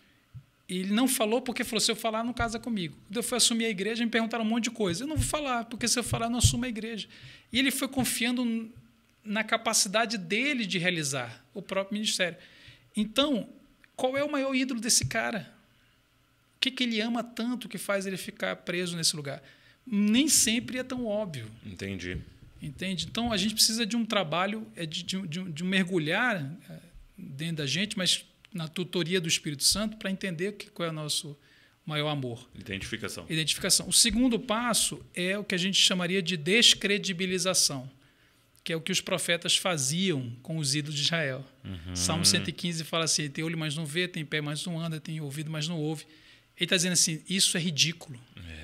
E ele não falou porque falou: se eu falar, não casa comigo. Quando eu fui assumir a igreja, me perguntaram um monte de coisa. Eu não vou falar, porque se eu falar, não assumo a igreja. E ele foi confiando na capacidade dele de realizar o próprio ministério. Então, qual é o maior ídolo desse cara? O que, que ele ama tanto que faz ele ficar preso nesse lugar? Nem sempre é tão óbvio. Entendi. Entende? Então, a gente precisa de um trabalho, é de, de, de, de um mergulhar eh, dentro da gente, mas na tutoria do Espírito Santo para entender que, qual é o nosso maior amor. Identificação. Identificação. O segundo passo é o que a gente chamaria de descredibilização, que é o que os profetas faziam com os ídolos de Israel. Uhum. Salmo 115 fala assim: tem olho, mas não vê, tem pé, mas não anda, tem ouvido, mas não ouve. Ele está dizendo assim: isso é ridículo. É.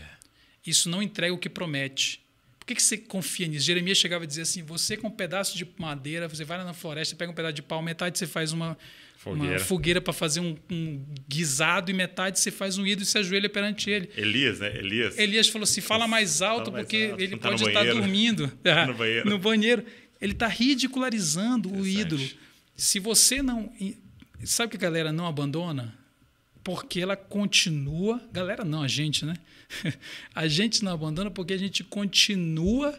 Isso não entrega o que promete. Por que, que você confia nisso? Jeremias chegava a dizer assim: você com um pedaço de madeira, você vai lá na floresta, pega um pedaço de pau, metade você faz uma, Fogueira. Uma fogueira para fazer um, um, guisado e metade você faz um ídolo e se ajoelha perante ele. Elias, né? Elias. Elias falou assim: fala mais alto, fala mais porque alto. ele tá pode estar dormindo [LAUGHS] tá no banheiro. no banheiro. Ele está ridicularizando o ídolo. Se você não. Sabe que a galera não abandona? Porque ela continua. Galera, não, a gente, né? [LAUGHS] a gente não abandona porque a gente continua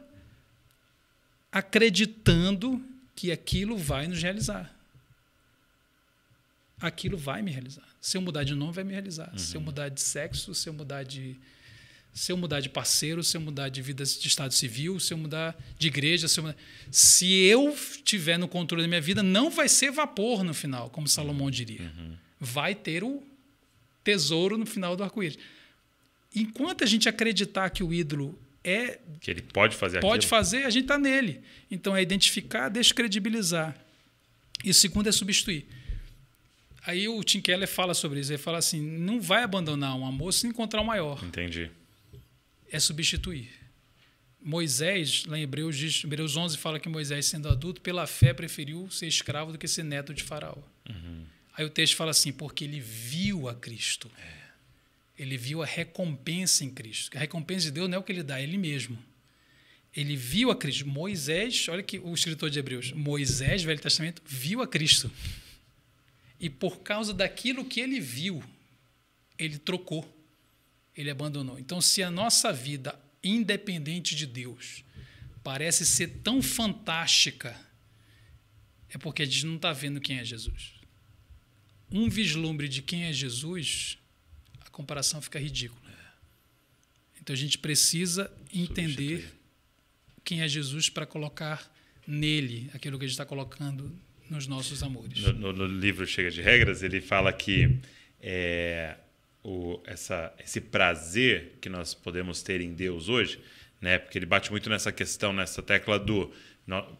acreditando que aquilo vai nos realizar aquilo vai me realizar. Se eu mudar de nome, vai me realizar. Uhum. Se eu mudar de sexo, se eu mudar de. Se eu mudar de parceiro, se eu mudar de vida de estado civil, se eu mudar de igreja, se eu, mudar... se eu tiver no controle da minha vida, não vai ser vapor no final, como Salomão uhum. diria. Uhum. Vai ter o tesouro no final do arco-íris. Enquanto a gente acreditar que o ídolo é que ele pode fazer pode aquilo. fazer a gente está nele então é identificar descredibilizar e o segundo é substituir Aí o Tim Keller fala sobre isso. Ele fala assim: não vai abandonar um amor se encontrar o um maior. Entendi. É substituir. Moisés, lá em Hebreus, diz, Hebreus 11 fala que Moisés, sendo adulto, pela fé preferiu ser escravo do que ser neto de Faraó. Uhum. Aí o texto fala assim: porque ele viu a Cristo. É. Ele viu a recompensa em Cristo. A recompensa de Deus não é o que ele dá, é ele mesmo. Ele viu a Cristo. Moisés, olha que o escritor de Hebreus, Moisés, Velho Testamento, viu a Cristo. E por causa daquilo que ele viu, ele trocou, ele abandonou. Então, se a nossa vida independente de Deus parece ser tão fantástica, é porque a gente não está vendo quem é Jesus. Um vislumbre de quem é Jesus, a comparação fica ridícula. Então a gente precisa entender quem é Jesus para colocar nele aquilo que a gente está colocando nos nossos amores. No, no, no livro Chega de Regras, ele fala que é, o, essa, esse prazer que nós podemos ter em Deus hoje, né? Porque ele bate muito nessa questão, nessa tecla do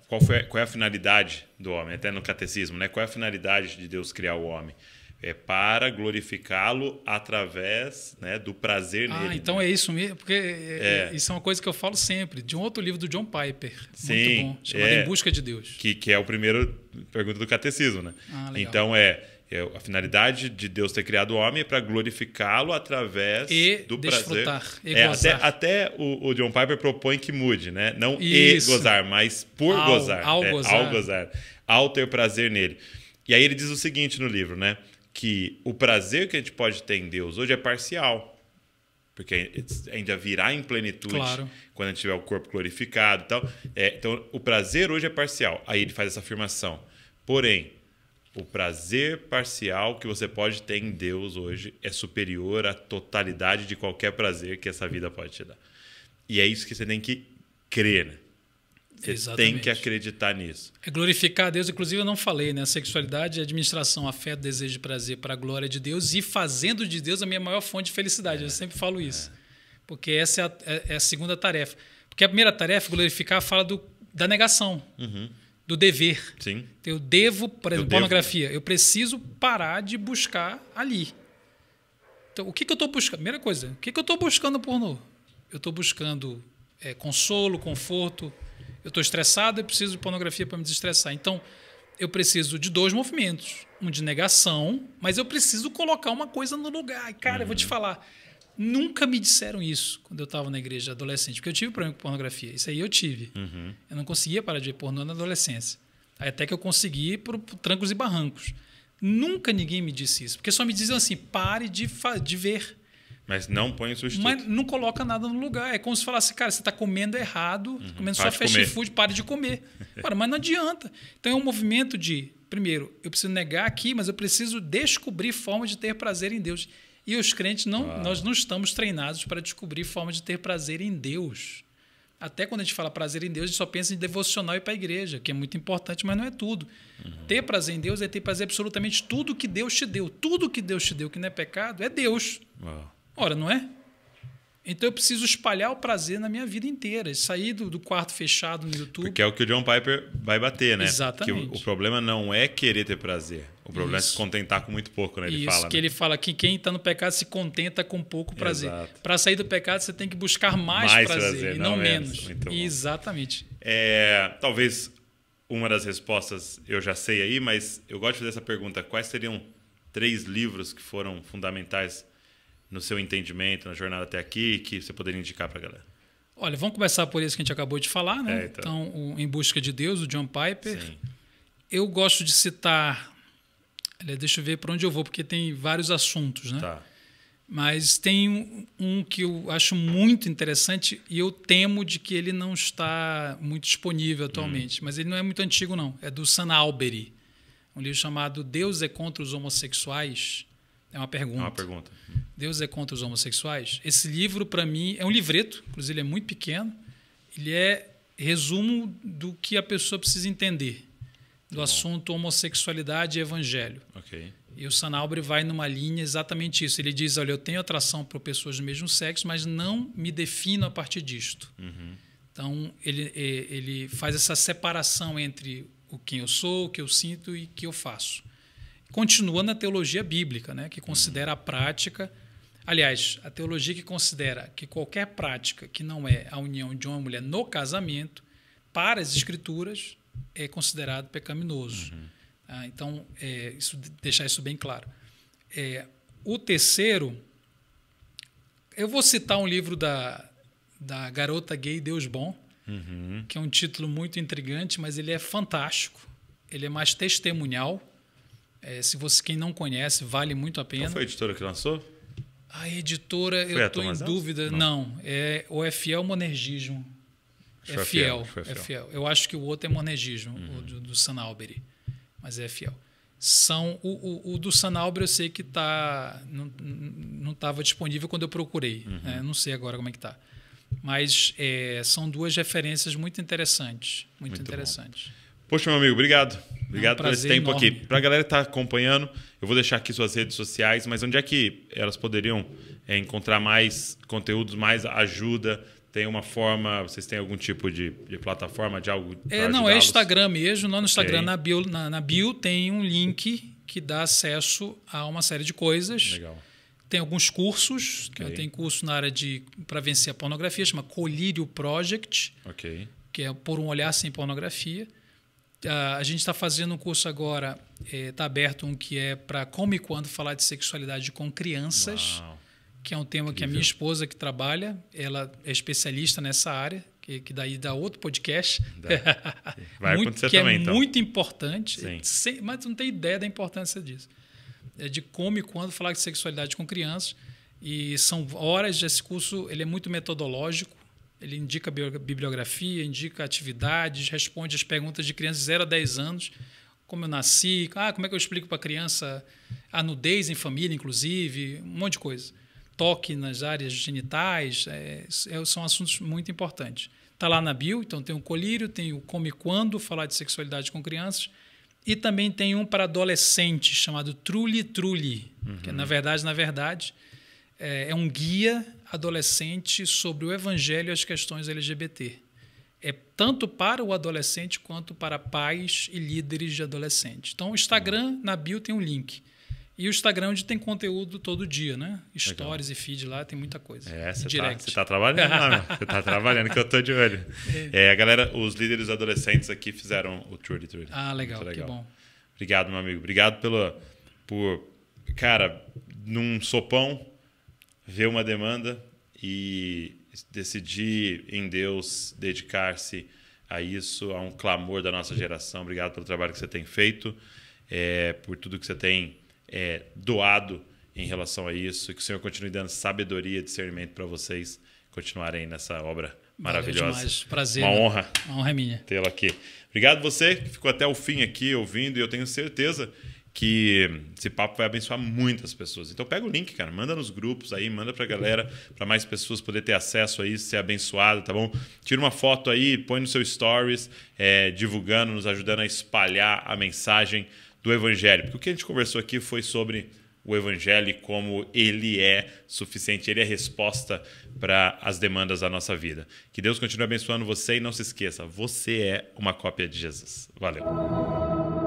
qual, foi, qual é a finalidade do homem, até no catecismo, né? Qual é a finalidade de Deus criar o homem? é para glorificá-lo através né, do prazer ah, nele. Ah, então né? é isso mesmo, porque é, é, isso é uma coisa que eu falo sempre, de um outro livro do John Piper, Sim, muito bom, chamado é, Em Busca de Deus. Que, que é o primeiro pergunta do catecismo, né? Ah, então é, é, a finalidade de Deus ter criado o homem é para glorificá-lo através e do prazer. E é, gozar. Até, até o, o, John Piper propõe que mude, né? Não isso. e gozar, mas por ao, gozar, ao é, gozar. Ao gozar. Ao ter prazer nele. E aí ele diz o seguinte no livro, né? que o prazer que a gente pode ter em Deus hoje é parcial. Porque ainda virá em plenitude claro. quando a gente tiver o corpo glorificado. e é, então, o prazer hoje é parcial. Aí ele faz essa afirmação. Porém, o prazer parcial que você pode ter em Deus hoje é superior à totalidade de qualquer prazer que essa vida pode te dar. E é isso que você tem que crer. Né? Exatamente. tem que acreditar nisso. É glorificar a Deus. Inclusive, eu não falei, né? A sexualidade é administração, afeto, desejo, prazer para a glória de Deus e fazendo de Deus a minha maior fonte de felicidade. É, eu sempre falo é. isso. Porque essa é a, é, é a, segunda tarefa. Porque a primeira tarefa, glorificar, fala do, da negação, uhum. do dever. Sim. Eu devo, por exemplo, eu pornografia. Devo. Eu preciso parar de buscar ali. Então, o que, que eu estou buscando? Primeira coisa, o que, que eu estou buscando pornô? Eu estou buscando é, consolo, conforto, eu estou estressado e preciso de pornografia para me desestressar. Então, eu preciso de dois movimentos. Um de negação, mas eu preciso colocar uma coisa no lugar. E, cara, uhum. eu vou te uhum. falar. Nunca me disseram isso quando eu estava na igreja adolescente, porque eu tive problema com pornografia. Isso aí eu tive. Uhum. Eu não conseguia parar de ver pornô na adolescência. Aí até que eu consegui por, por trancos e barrancos. Nunca ninguém me disse isso, porque só me diziam assim: pare de, de ver. Mas não põe o substituto. Mas não coloca nada no lugar. É como se falasse, cara, você está comendo errado, uhum, comendo só fast comer. food, pare de comer. Cara, [LAUGHS] mas não adianta. Então é um movimento de, primeiro, eu preciso negar aqui, mas eu preciso descobrir forma de ter prazer em Deus. E os crentes, não, ah. nós não estamos treinados para descobrir forma de ter prazer em Deus. Até quando a gente fala prazer em Deus, a gente só pensa em devocional e para a igreja, que é muito importante, mas não é tudo. Uhum. Ter prazer em Deus é ter prazer absolutamente tudo que Deus te deu. Tudo que Deus te deu, que não é pecado, é Deus. Uau. Ora, não é? Então eu preciso espalhar o prazer na minha vida inteira, sair do, do quarto fechado no YouTube. Porque é o que o John Piper vai bater, né? Exatamente. Que o, o problema não é querer ter prazer. O problema Isso. é se contentar com muito pouco, né? Ele Isso, fala, que né? ele fala que quem está no pecado se contenta com pouco prazer. Para sair do pecado, você tem que buscar mais, mais prazer, prazer, e não, não menos. menos. Exatamente. É, talvez uma das respostas eu já sei aí, mas eu gosto de fazer essa pergunta. Quais seriam três livros que foram fundamentais no seu entendimento, na jornada até aqui, que você poderia indicar para a galera? Olha, vamos começar por isso que a gente acabou de falar, né? É, então, então Em Busca de Deus, o John Piper. Sim. Eu gosto de citar. Deixa eu ver para onde eu vou, porque tem vários assuntos, né? Tá. Mas tem um, um que eu acho muito interessante e eu temo de que ele não está muito disponível atualmente. Hum. Mas ele não é muito antigo, não. É do San Alberi, um livro chamado Deus é contra os Homossexuais é uma pergunta. É uma pergunta. Deus é contra os homossexuais? Esse livro, para mim, é um livreto, inclusive ele é muito pequeno. Ele é resumo do que a pessoa precisa entender do tá Bom. assunto homossexualidade e evangelho. Ok. E o Sanalbre vai numa linha exatamente isso. Ele diz: olha, eu tenho atração por pessoas do mesmo sexo, mas não me defino a partir disto. Uhum. Então, ele, eh, ele faz essa separação entre o quem eu sou, o que eu sinto e o que eu faço continua na teologia bíblica, né, que considera a prática. Aliás, a teologia que considera que qualquer prática que não é a união de uma mulher no casamento, para as escrituras, é considerado pecaminoso. Uhum. Ah, então, é, isso, deixar isso bem claro. É, o terceiro, eu vou citar um livro da, da Garota Gay Deus Bom, uhum. que é um título muito intrigante, mas ele é fantástico. Ele é mais testemunhal é, se você quem não conhece, vale muito a pena. foi a editora que lançou? A editora, foi eu estou em dúvida. Não. não. é o Fiel Monergismo. É fiel, é fiel, Eu acho que o outro é Monergismo, uhum. o do, do mas é fiel. São o, o, o do Sanalberi eu sei que tá não estava disponível quando eu procurei. Uhum. Né? Não sei agora como é que está. Mas é, são duas referências muito interessantes, muito, muito interessantes. Bom. Poxa, meu amigo, obrigado. Obrigado é um por esse tempo enorme. aqui. Para a galera que está acompanhando, eu vou deixar aqui suas redes sociais, mas onde é que elas poderiam é, encontrar mais conteúdos, mais ajuda? Tem uma forma, vocês têm algum tipo de, de plataforma, de algo? É, não, é Instagram mesmo. Lá no Instagram, okay. na, bio, na, na bio, tem um link que dá acesso a uma série de coisas. Legal tem alguns cursos. Okay. Tem curso na área de para vencer a pornografia, chama Colírio Project, Ok. que é por um olhar sem pornografia. Ah, a gente está fazendo um curso agora, está é, aberto um que é para como e quando falar de sexualidade com crianças, Uau. que é um tema Incrível. que a minha esposa que trabalha, ela é especialista nessa área, que, que daí dá outro podcast. Dá. [LAUGHS] Vai muito, acontecer que é também, é então. muito importante, sem, mas não tem ideia da importância disso. É de como e quando falar de sexualidade com crianças. E são horas, esse curso ele é muito metodológico, ele indica bibliografia, indica atividades, responde as perguntas de crianças de 0 a 10 anos, como eu nasci, ah, como é que eu explico para a criança a nudez em família, inclusive, um monte de coisa. Toque nas áreas genitais, é, é são assuntos muito importantes. Está lá na bio, então tem o colírio, tem o come quando, falar de sexualidade com crianças, e também tem um para adolescentes chamado Trulli Trulli, é, uhum. que na verdade, na verdade, é, é um guia adolescente sobre o evangelho e as questões LGBT. É tanto para o adolescente quanto para pais e líderes de adolescentes. Então, o Instagram, na bio, tem um link. E o Instagram, onde tem conteúdo todo dia, né? Stories e feed lá, tem muita coisa. É, você tá, tá, trabalhando, meu. Você tá trabalhando, que eu tô de olho. É. é, a galera, os líderes adolescentes aqui fizeram o Trudy Trudy. Ah, legal, legal, que bom. Obrigado, meu amigo. Obrigado pelo, por, cara, num sopão, ver uma demanda e decidir em Deus dedicar-se a isso, a um clamor da nossa geração. Obrigado pelo trabalho que você tem feito, é, por tudo que você tem é, doado em relação a isso. Que o Senhor continue dando sabedoria e discernimento para vocês continuarem nessa obra maravilhosa. Valeu Prazer. Uma né? honra. Uma honra é minha. Tê-la aqui. Obrigado você que ficou até o fim aqui ouvindo e eu tenho certeza que esse papo vai abençoar muitas pessoas. Então pega o link, cara, manda nos grupos aí, manda pra galera, para mais pessoas poder ter acesso aí, ser abençoado, tá bom? Tira uma foto aí, põe no seu stories, é, divulgando, nos ajudando a espalhar a mensagem do evangelho. Porque o que a gente conversou aqui foi sobre o evangelho como ele é suficiente, ele é resposta para as demandas da nossa vida. Que Deus continue abençoando você e não se esqueça, você é uma cópia de Jesus. Valeu.